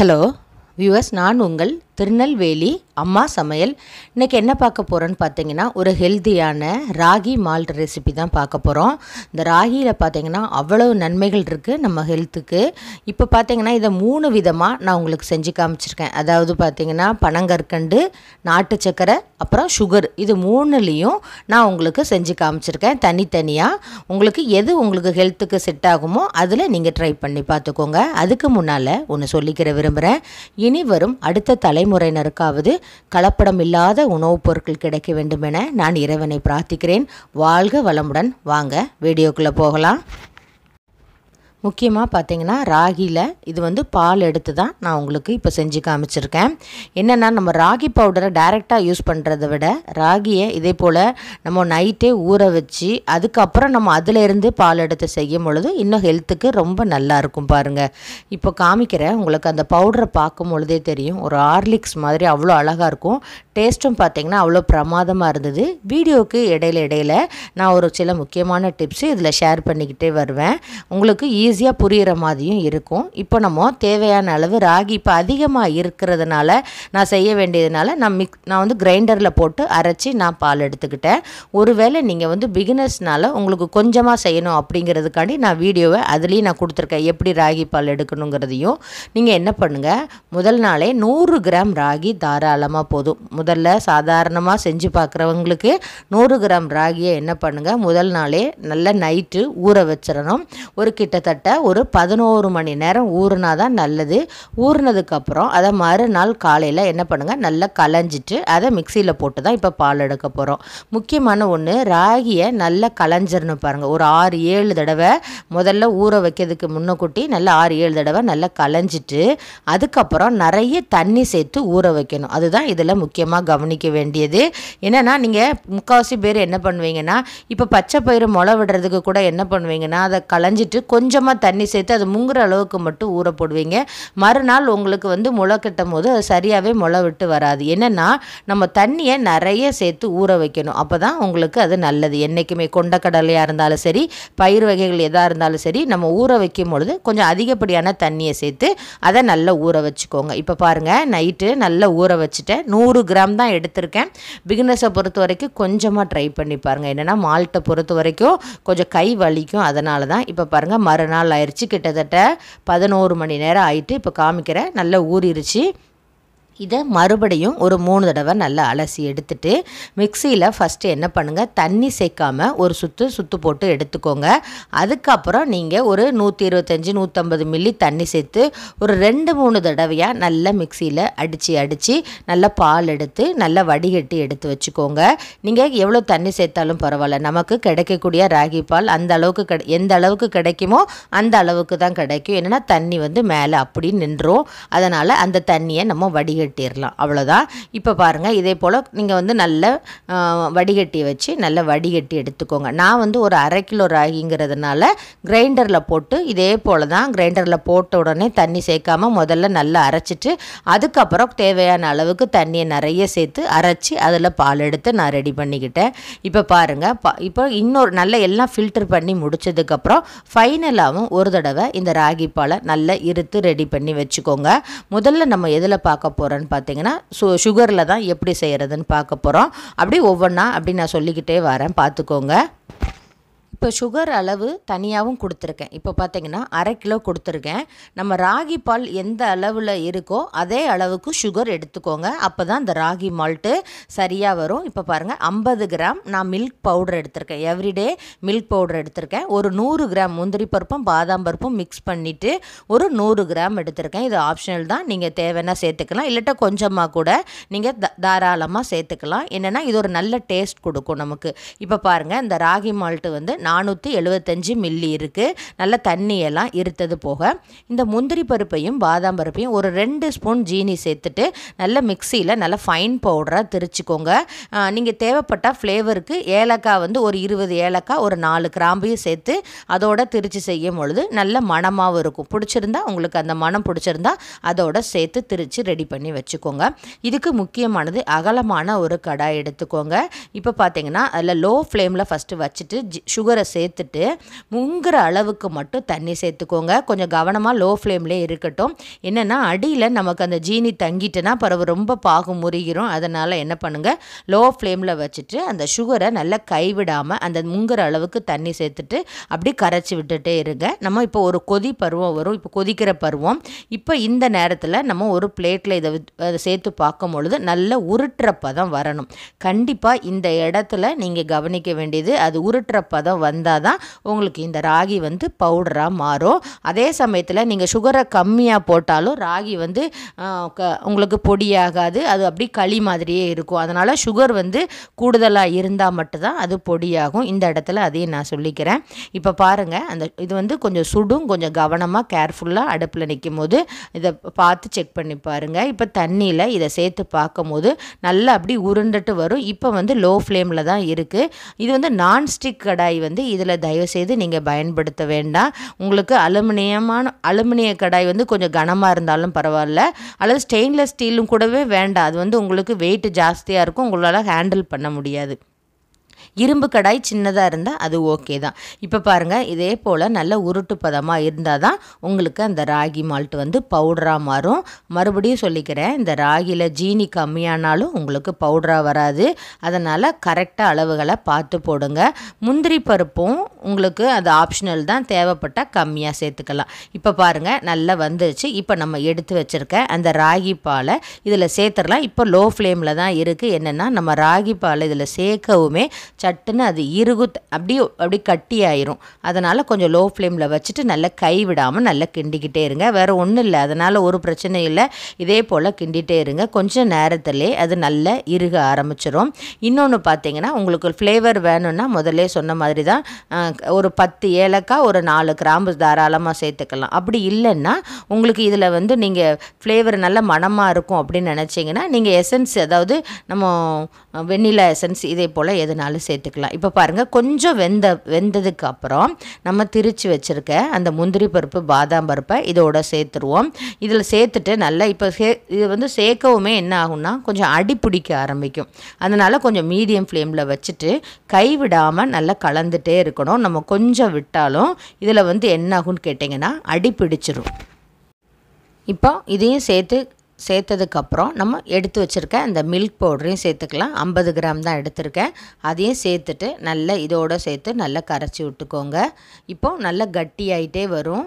hello viewers நான் உங்கள் திருநெல்வேலி அம்மா சமையல் இன்றைக்கி என்ன பார்க்க போகிறோன்னு பார்த்தீங்கன்னா ஒரு ஹெல்த்தியான ராகி மால்ட் ரெசிபி தான் பார்க்க போகிறோம் இந்த ராகியில் பார்த்தீங்கன்னா அவ்வளோ நன்மைகள் இருக்குது நம்ம ஹெல்த்துக்கு இப்போ பார்த்தீங்கன்னா இதை மூணு விதமாக நான் உங்களுக்கு செஞ்சு காமிச்சிருக்கேன் அதாவது பார்த்திங்கன்னா பனங்கற்கண்டு நாட்டு சக்கரை அப்புறம் சுகர் இது மூணுலேயும் நான் உங்களுக்கு செஞ்சு காமிச்சிருக்கேன் தனித்தனியாக உங்களுக்கு எது உங்களுக்கு ஹெல்த்துக்கு செட் ஆகுமோ அதில் நீங்கள் ட்ரை பண்ணி பார்த்துக்கோங்க அதுக்கு முன்னால் ஒன்று சொல்லிக்கிற விரும்புகிறேன் இனி வரும் அடுத்த தலை தலைமுறையினருக்காவது கலப்படம் இல்லாத உணவுப் பொருட்கள் கிடைக்க வேண்டும் என நான் இறைவனை பிரார்த்திக்கிறேன் வாழ்க வளமுடன் வாங்க வீடியோக்குள்ளே போகலாம் முக்கியமாக பார்த்தீங்கன்னா ராகியில் இது வந்து பால் எடுத்து தான் நான் உங்களுக்கு இப்போ செஞ்சு காமிச்சிருக்கேன் என்னென்னா நம்ம ராகி பவுடரை டைரெக்டாக யூஸ் பண்ணுறத விட ராகியை இதே போல் நம்ம நைட்டே ஊற வச்சு அதுக்கப்புறம் நம்ம அதிலேருந்து பால் எடுத்து செய்யும் பொழுது இன்னும் ஹெல்த்துக்கு ரொம்ப நல்லா இருக்கும் பாருங்கள் இப்போ காமிக்கிறேன் உங்களுக்கு அந்த பவுடரை பார்க்கும் பொழுதே தெரியும் ஒரு ஹார்லிக்ஸ் மாதிரி அவ்வளோ அழகாக இருக்கும் டேஸ்ட்டும் பார்த்திங்கன்னா அவ்வளோ பிரமாதமாக இருந்தது வீடியோவுக்கு இடையில இடையில நான் ஒரு சில முக்கியமான டிப்ஸு இதில் ஷேர் பண்ணிக்கிட்டே வருவேன் உங்களுக்கு ஈ ஈஸியாக புரிகிற மாதிரியும் இருக்கும் இப்போ நம்ம தேவையான அளவு ராகி இப்போ அதிகமாக இருக்கிறதுனால நான் செய்ய வேண்டியதுனால நான் மிக் நான் வந்து கிரைண்டரில் போட்டு அரைச்சி நான் பால் எடுத்துக்கிட்டேன் ஒருவேளை நீங்கள் வந்து பிகினர்ஸ்னால் உங்களுக்கு கொஞ்சமாக செய்யணும் அப்படிங்கிறதுக்காண்டி நான் வீடியோவை அதுலேயும் நான் கொடுத்துருக்கேன் எப்படி ராகி பால் எடுக்கணுங்கிறதையும் நீங்கள் என்ன பண்ணுங்கள் முதல் நாளே நூறு கிராம் ராகி தாராளமாக போதும் முதல்ல சாதாரணமாக செஞ்சு பார்க்குறவங்களுக்கு நூறு கிராம் ராகியை என்ன பண்ணுங்கள் முதல் நாளே நல்ல நைட்டு ஊற வச்சிடணும் ஒரு கிட்டத்தட்ட கிட்டத்தட்ட ஒரு பதினோரு மணி நேரம் ஊறுனா தான் நல்லது ஊறினதுக்கப்புறம் அதை மறுநாள் காலையில் என்ன பண்ணுங்கள் நல்லா களைஞ்சிட்டு அதை மிக்சியில் போட்டு தான் இப்போ பால் எடுக்க போகிறோம் முக்கியமான ஒன்று ராகியை நல்லா களைஞ்சிடணும் பாருங்கள் ஒரு ஆறு ஏழு தடவை முதல்ல ஊற வைக்கிறதுக்கு முன்னக்கூட்டி நல்லா ஆறு ஏழு தடவை நல்லா களைஞ்சிட்டு அதுக்கப்புறம் நிறைய தண்ணி சேர்த்து ஊற வைக்கணும் அதுதான் இதில் முக்கியமாக கவனிக்க வேண்டியது என்னென்னா நீங்கள் முக்கால்வாசி பேர் என்ன பண்ணுவீங்கன்னா இப்போ பச்சை பயிறு முளை விடுறதுக்கு கூட என்ன பண்ணுவீங்கன்னா அதை களைஞ்சிட்டு கொஞ்சமாக கொஞ்சமாக தண்ணி சேர்த்து அது முங்குற அளவுக்கு மட்டும் ஊற போடுவீங்க மறுநாள் உங்களுக்கு வந்து முளை கட்டும் போது அது சரியாகவே முளை விட்டு வராது என்னென்னா நம்ம தண்ணியை நிறைய சேர்த்து ஊற வைக்கணும் அப்போ தான் உங்களுக்கு அது நல்லது என்றைக்குமே கொண்டக்கடலையாக இருந்தாலும் சரி பயிர் வகைகள் எதாக இருந்தாலும் சரி நம்ம ஊற வைக்கும் பொழுது கொஞ்சம் அதிகப்படியான தண்ணியை சேர்த்து அதை நல்லா ஊற வச்சுக்கோங்க இப்போ பாருங்கள் நைட்டு நல்லா ஊற வச்சுட்டேன் நூறு கிராம் தான் எடுத்திருக்கேன் பிகினஸை பொறுத்த வரைக்கும் கொஞ்சமாக ட்ரை பண்ணி பாருங்கள் என்னென்னா மால்ட்டை பொறுத்த வரைக்கும் கொஞ்சம் கை வலிக்கும் அதனால தான் இப்போ பாருங்கள் மறுநாள் நாள் ஆயிடுச்சு கிட்டத்தட்ட பதினோரு மணி நேரம் ஆயிட்டு இப்போ காமிக்கிறேன் நல்லா ஊறிடுச்சு இதை மறுபடியும் ஒரு மூணு தடவை நல்லா அலசி எடுத்துட்டு மிக்சியில் ஃபஸ்ட்டு என்ன பண்ணுங்கள் தண்ணி சேர்க்காமல் ஒரு சுற்று சுற்று போட்டு எடுத்துக்கோங்க அதுக்கப்புறம் நீங்கள் ஒரு நூற்றி இருபத்தஞ்சி நூற்றம்பது மில்லி தண்ணி சேர்த்து ஒரு ரெண்டு மூணு தடவையாக நல்லா மிக்சியில் அடித்து அடித்து நல்லா பால் எடுத்து நல்லா வடிகட்டி எடுத்து வச்சுக்கோங்க நீங்கள் எவ்வளோ தண்ணி சேர்த்தாலும் பரவாயில்ல நமக்கு கிடைக்கக்கூடிய ராகி பால் அந்த அளவுக்கு கிடை எந்த அளவுக்கு கிடைக்குமோ அந்த அளவுக்கு தான் கிடைக்கும் என்னென்னா தண்ணி வந்து மேலே அப்படி நின்றோம் அதனால் அந்த தண்ணியை நம்ம வடிகட்டி விட்டுடலாம் அவ்வளோதான் இப்போ பாருங்கள் இதே போல் நீங்கள் வந்து நல்ல வடிகட்டி வச்சு நல்லா வடிகட்டி எடுத்துக்கோங்க நான் வந்து ஒரு அரை கிலோ ராகிங்கிறதுனால கிரைண்டரில் போட்டு இதே போல் தான் கிரைண்டரில் போட்ட உடனே தண்ணி சேர்க்காமல் முதல்ல நல்லா அரைச்சிட்டு அதுக்கப்புறம் தேவையான அளவுக்கு தண்ணியை நிறைய சேர்த்து அரைச்சி அதில் பால் எடுத்து நான் ரெடி பண்ணிக்கிட்டேன் இப்போ பாருங்கள் இப்போ இன்னொரு நல்ல எல்லாம் ஃபில்டர் பண்ணி முடித்ததுக்கப்புறம் ஃபைனலாகவும் ஒரு தடவை இந்த ராகி பாலை நல்லா இருத்து ரெடி பண்ணி வச்சுக்கோங்க முதல்ல நம்ம எதில் பார்க்க போகிறோம் போகிறேன்னு பார்த்தீங்கன்னா சு சுகரில் தான் எப்படி செய்கிறதுன்னு பார்க்க போகிறோம் அப்படி ஒவ்வொன்றா அப்படி நான் சொல்லிக்கிட்டே வரேன் பார்த்துக்கோங்க இப்போ சுகர் அளவு தனியாகவும் கொடுத்துருக்கேன் இப்போ பார்த்தீங்கன்னா அரை கிலோ கொடுத்துருக்கேன் நம்ம ராகி பால் எந்த அளவில் இருக்கோ அதே அளவுக்கு சுகர் எடுத்துக்கோங்க அப்போ தான் இந்த ராகி மால்ட்டு சரியாக வரும் இப்போ பாருங்கள் ஐம்பது கிராம் நான் மில்க் பவுடர் எடுத்திருக்கேன் எவ்ரிடே மில்க் பவுடர் எடுத்திருக்கேன் ஒரு நூறு கிராம் முந்திரி பருப்பும் பாதாம் பருப்பும் மிக்ஸ் பண்ணிவிட்டு ஒரு நூறு கிராம் எடுத்திருக்கேன் இது ஆப்ஷனல் தான் நீங்கள் தேவைன்னா சேர்த்துக்கலாம் இல்லட்டா கொஞ்சமாக கூட நீங்கள் தாராளமாக சேர்த்துக்கலாம் என்னென்னா இது ஒரு நல்ல டேஸ்ட் கொடுக்கும் நமக்கு இப்போ பாருங்கள் இந்த ராகி மால்ட்டு வந்து நானூற்றி எழுபத்தஞ்சி மில்லி இருக்குது நல்லா தண்ணியெல்லாம் இருத்தது போக இந்த முந்திரி பருப்பையும் பாதாம் பருப்பையும் ஒரு ரெண்டு ஸ்பூன் ஜீனி சேர்த்துட்டு நல்லா மிக்சியில் நல்லா ஃபைன் பவுடராக திரிச்சுக்கோங்க நீங்கள் தேவைப்பட்டால் ஃப்ளேவருக்கு ஏலக்காய் வந்து ஒரு இருபது ஏலக்காய் ஒரு நாலு கிராம்பையும் சேர்த்து அதோட திரிச்சு செய்யும் பொழுது நல்ல மணமாகவும் இருக்கும் பிடிச்சிருந்தா உங்களுக்கு அந்த மனம் பிடிச்சிருந்தா அதோட சேர்த்து திரிச்சு ரெடி பண்ணி வச்சுக்கோங்க இதுக்கு முக்கியமானது அகலமான ஒரு கடாய் எடுத்துக்கோங்க இப்போ பார்த்தீங்கன்னா அதில் லோ ஃப்ளேமில் ஃபஸ்ட்டு வச்சுட்டு சுகர் முங்குற சேர்த்துட்டு முங்குற அளவுக்கு மட்டும் தண்ணி சேர்த்துக்கோங்க கொஞ்சம் கவனமாக லோ ஃப்ளேம்லேயே இருக்கட்டும் என்னென்னா அடியில் நமக்கு அந்த ஜீனி தங்கிட்டுனா பிறகு ரொம்ப பாகு முறிகிறோம் அதனால் என்ன பண்ணுங்கள் லோ ஃப்ளேமில் வச்சுட்டு அந்த சுகரை நல்லா கைவிடாமல் அந்த முங்குற அளவுக்கு தண்ணி சேர்த்துட்டு அப்படி கரைச்சி விட்டுட்டே இருங்க நம்ம இப்போ ஒரு கொதி பருவம் வரும் இப்போ கொதிக்கிற பருவம் இப்போ இந்த நேரத்தில் நம்ம ஒரு பிளேட்டில் இதை அதை சேர்த்து பார்க்கும் பொழுது நல்ல உருட்டுற பதம் வரணும் கண்டிப்பாக இந்த இடத்துல நீங்கள் கவனிக்க வேண்டியது அது உருட்டுற பதம் வர வந்தால் தான் உங்களுக்கு இந்த ராகி வந்து பவுடராக மாறும் அதே சமயத்தில் நீங்கள் சுகரை கம்மியாக போட்டாலும் ராகி வந்து உங்களுக்கு பொடியாகாது அது அப்படி களி மாதிரியே இருக்கும் அதனால் சுகர் வந்து கூடுதலாக இருந்தால் மட்டும்தான் அது பொடியாகும் இந்த இடத்துல அதையும் நான் சொல்லிக்கிறேன் இப்போ பாருங்கள் அந்த இது வந்து கொஞ்சம் சுடும் கொஞ்சம் கவனமாக கேர்ஃபுல்லாக அடுப்பில் நிற்கும் போது இதை பார்த்து செக் பண்ணி பாருங்கள் இப்போ தண்ணியில் இதை சேர்த்து பார்க்கும் போது நல்லா அப்படி உருண்டுட்டு வரும் இப்போ வந்து லோ ஃப்ளேமில் தான் இருக்குது இது வந்து நான்ஸ்டிக் கடாய் வந்து வந்து இதில் தயவுசெய்து நீங்கள் பயன்படுத்த வேண்டாம் உங்களுக்கு அலுமினியமான அலுமினிய கடாய் வந்து கொஞ்சம் கனமாக இருந்தாலும் பரவாயில்ல அல்லது ஸ்டெயின்லெஸ் ஸ்டீலும் கூடவே வேண்டாம் அது வந்து உங்களுக்கு வெயிட் ஜாஸ்தியாக இருக்கும் உங்களால் ஹேண்டில் பண்ண முடியாது இரும்பு கடாய் சின்னதாக இருந்தால் அது ஓகே தான் இப்போ பாருங்கள் இதே போல் நல்ல உருட்டு பதமாக இருந்தால் தான் உங்களுக்கு அந்த ராகி மால்ட் வந்து பவுடராக மாறும் மறுபடியும் சொல்லிக்கிறேன் இந்த ராகியில் ஜீனி கம்மியானாலும் உங்களுக்கு பவுடராக வராது அதனால் கரெக்டாக அளவுகளை பார்த்து போடுங்க முந்திரி பருப்பும் உங்களுக்கு அது ஆப்ஷனல் தான் தேவைப்பட்டால் கம்மியாக சேர்த்துக்கலாம் இப்போ பாருங்கள் நல்லா வந்துருச்சு இப்போ நம்ம எடுத்து வச்சுருக்க அந்த ராகி பாலை இதில் சேர்த்துடலாம் இப்போ லோ ஃப்ளேமில் தான் இருக்குது என்னென்னா நம்ம ராகி பாலை இதில் சேர்க்கவுமே ச சட்டுன்னு அது இருகுத் அப்படியே அப்படி கட்டி ஆயிரும் அதனால் கொஞ்சம் லோ ஃப்ளேமில் வச்சுட்டு நல்லா கை விடாமல் நல்லா கிண்டிக்கிட்டே இருங்க வேறு ஒன்றும் இல்லை அதனால் ஒரு பிரச்சனையும் இல்லை இதே போல் கிண்டிகிட்டே இருங்க கொஞ்சம் நேரத்திலே அது நல்லா இறுக ஆரம்பிச்சிடும் இன்னொன்று பார்த்தீங்கன்னா உங்களுக்கு ஃப்ளேவர் வேணும்னா முதல்ல சொன்ன மாதிரி தான் ஒரு பத்து ஏலக்காய் ஒரு நாலு கிராம்பு தாராளமாக சேர்த்துக்கலாம் அப்படி இல்லைன்னா உங்களுக்கு இதில் வந்து நீங்கள் ஃப்ளேவர் நல்ல மனமாக இருக்கும் அப்படின்னு நினச்சிங்கன்னா நீங்கள் எசன்ஸ் அதாவது நம்ம வெண்ணிலா எசன்ஸ் இதே போல் எதுனாலும் சேர்த்து சேர்த்துக்கலாம் இப்போ பாருங்கள் கொஞ்சம் வெந்த வெந்ததுக்கு அப்புறம் நம்ம திரிச்சு வச்சுருக்க அந்த முந்திரி பருப்பு பாதாம் பருப்பை இதோட சேர்த்துருவோம் இதில் சேர்த்துட்டு நல்லா இப்போ சே இது வந்து சேர்க்கவுமே என்ன ஆகும்னா கொஞ்சம் அடி பிடிக்க ஆரம்பிக்கும் அதனால் கொஞ்சம் மீடியம் ஃப்ளேமில் வச்சுட்டு கைவிடாமல் நல்லா கலந்துகிட்டே இருக்கணும் நம்ம கொஞ்சம் விட்டாலும் இதில் வந்து என்ன ஆகும்னு கேட்டிங்கன்னா அடி பிடிச்சிரும் இப்போ இதையும் சேர்த்து சேர்த்ததுக்கப்புறம் நம்ம எடுத்து வச்சுருக்க அந்த மில்க் பவுடரையும் சேர்த்துக்கலாம் ஐம்பது கிராம் தான் எடுத்திருக்கேன் அதையும் சேர்த்துட்டு நல்லா இதோடு சேர்த்து நல்லா கரைச்சி விட்டுக்கோங்க இப்போது நல்லா கட்டியாயிட்டே வரும்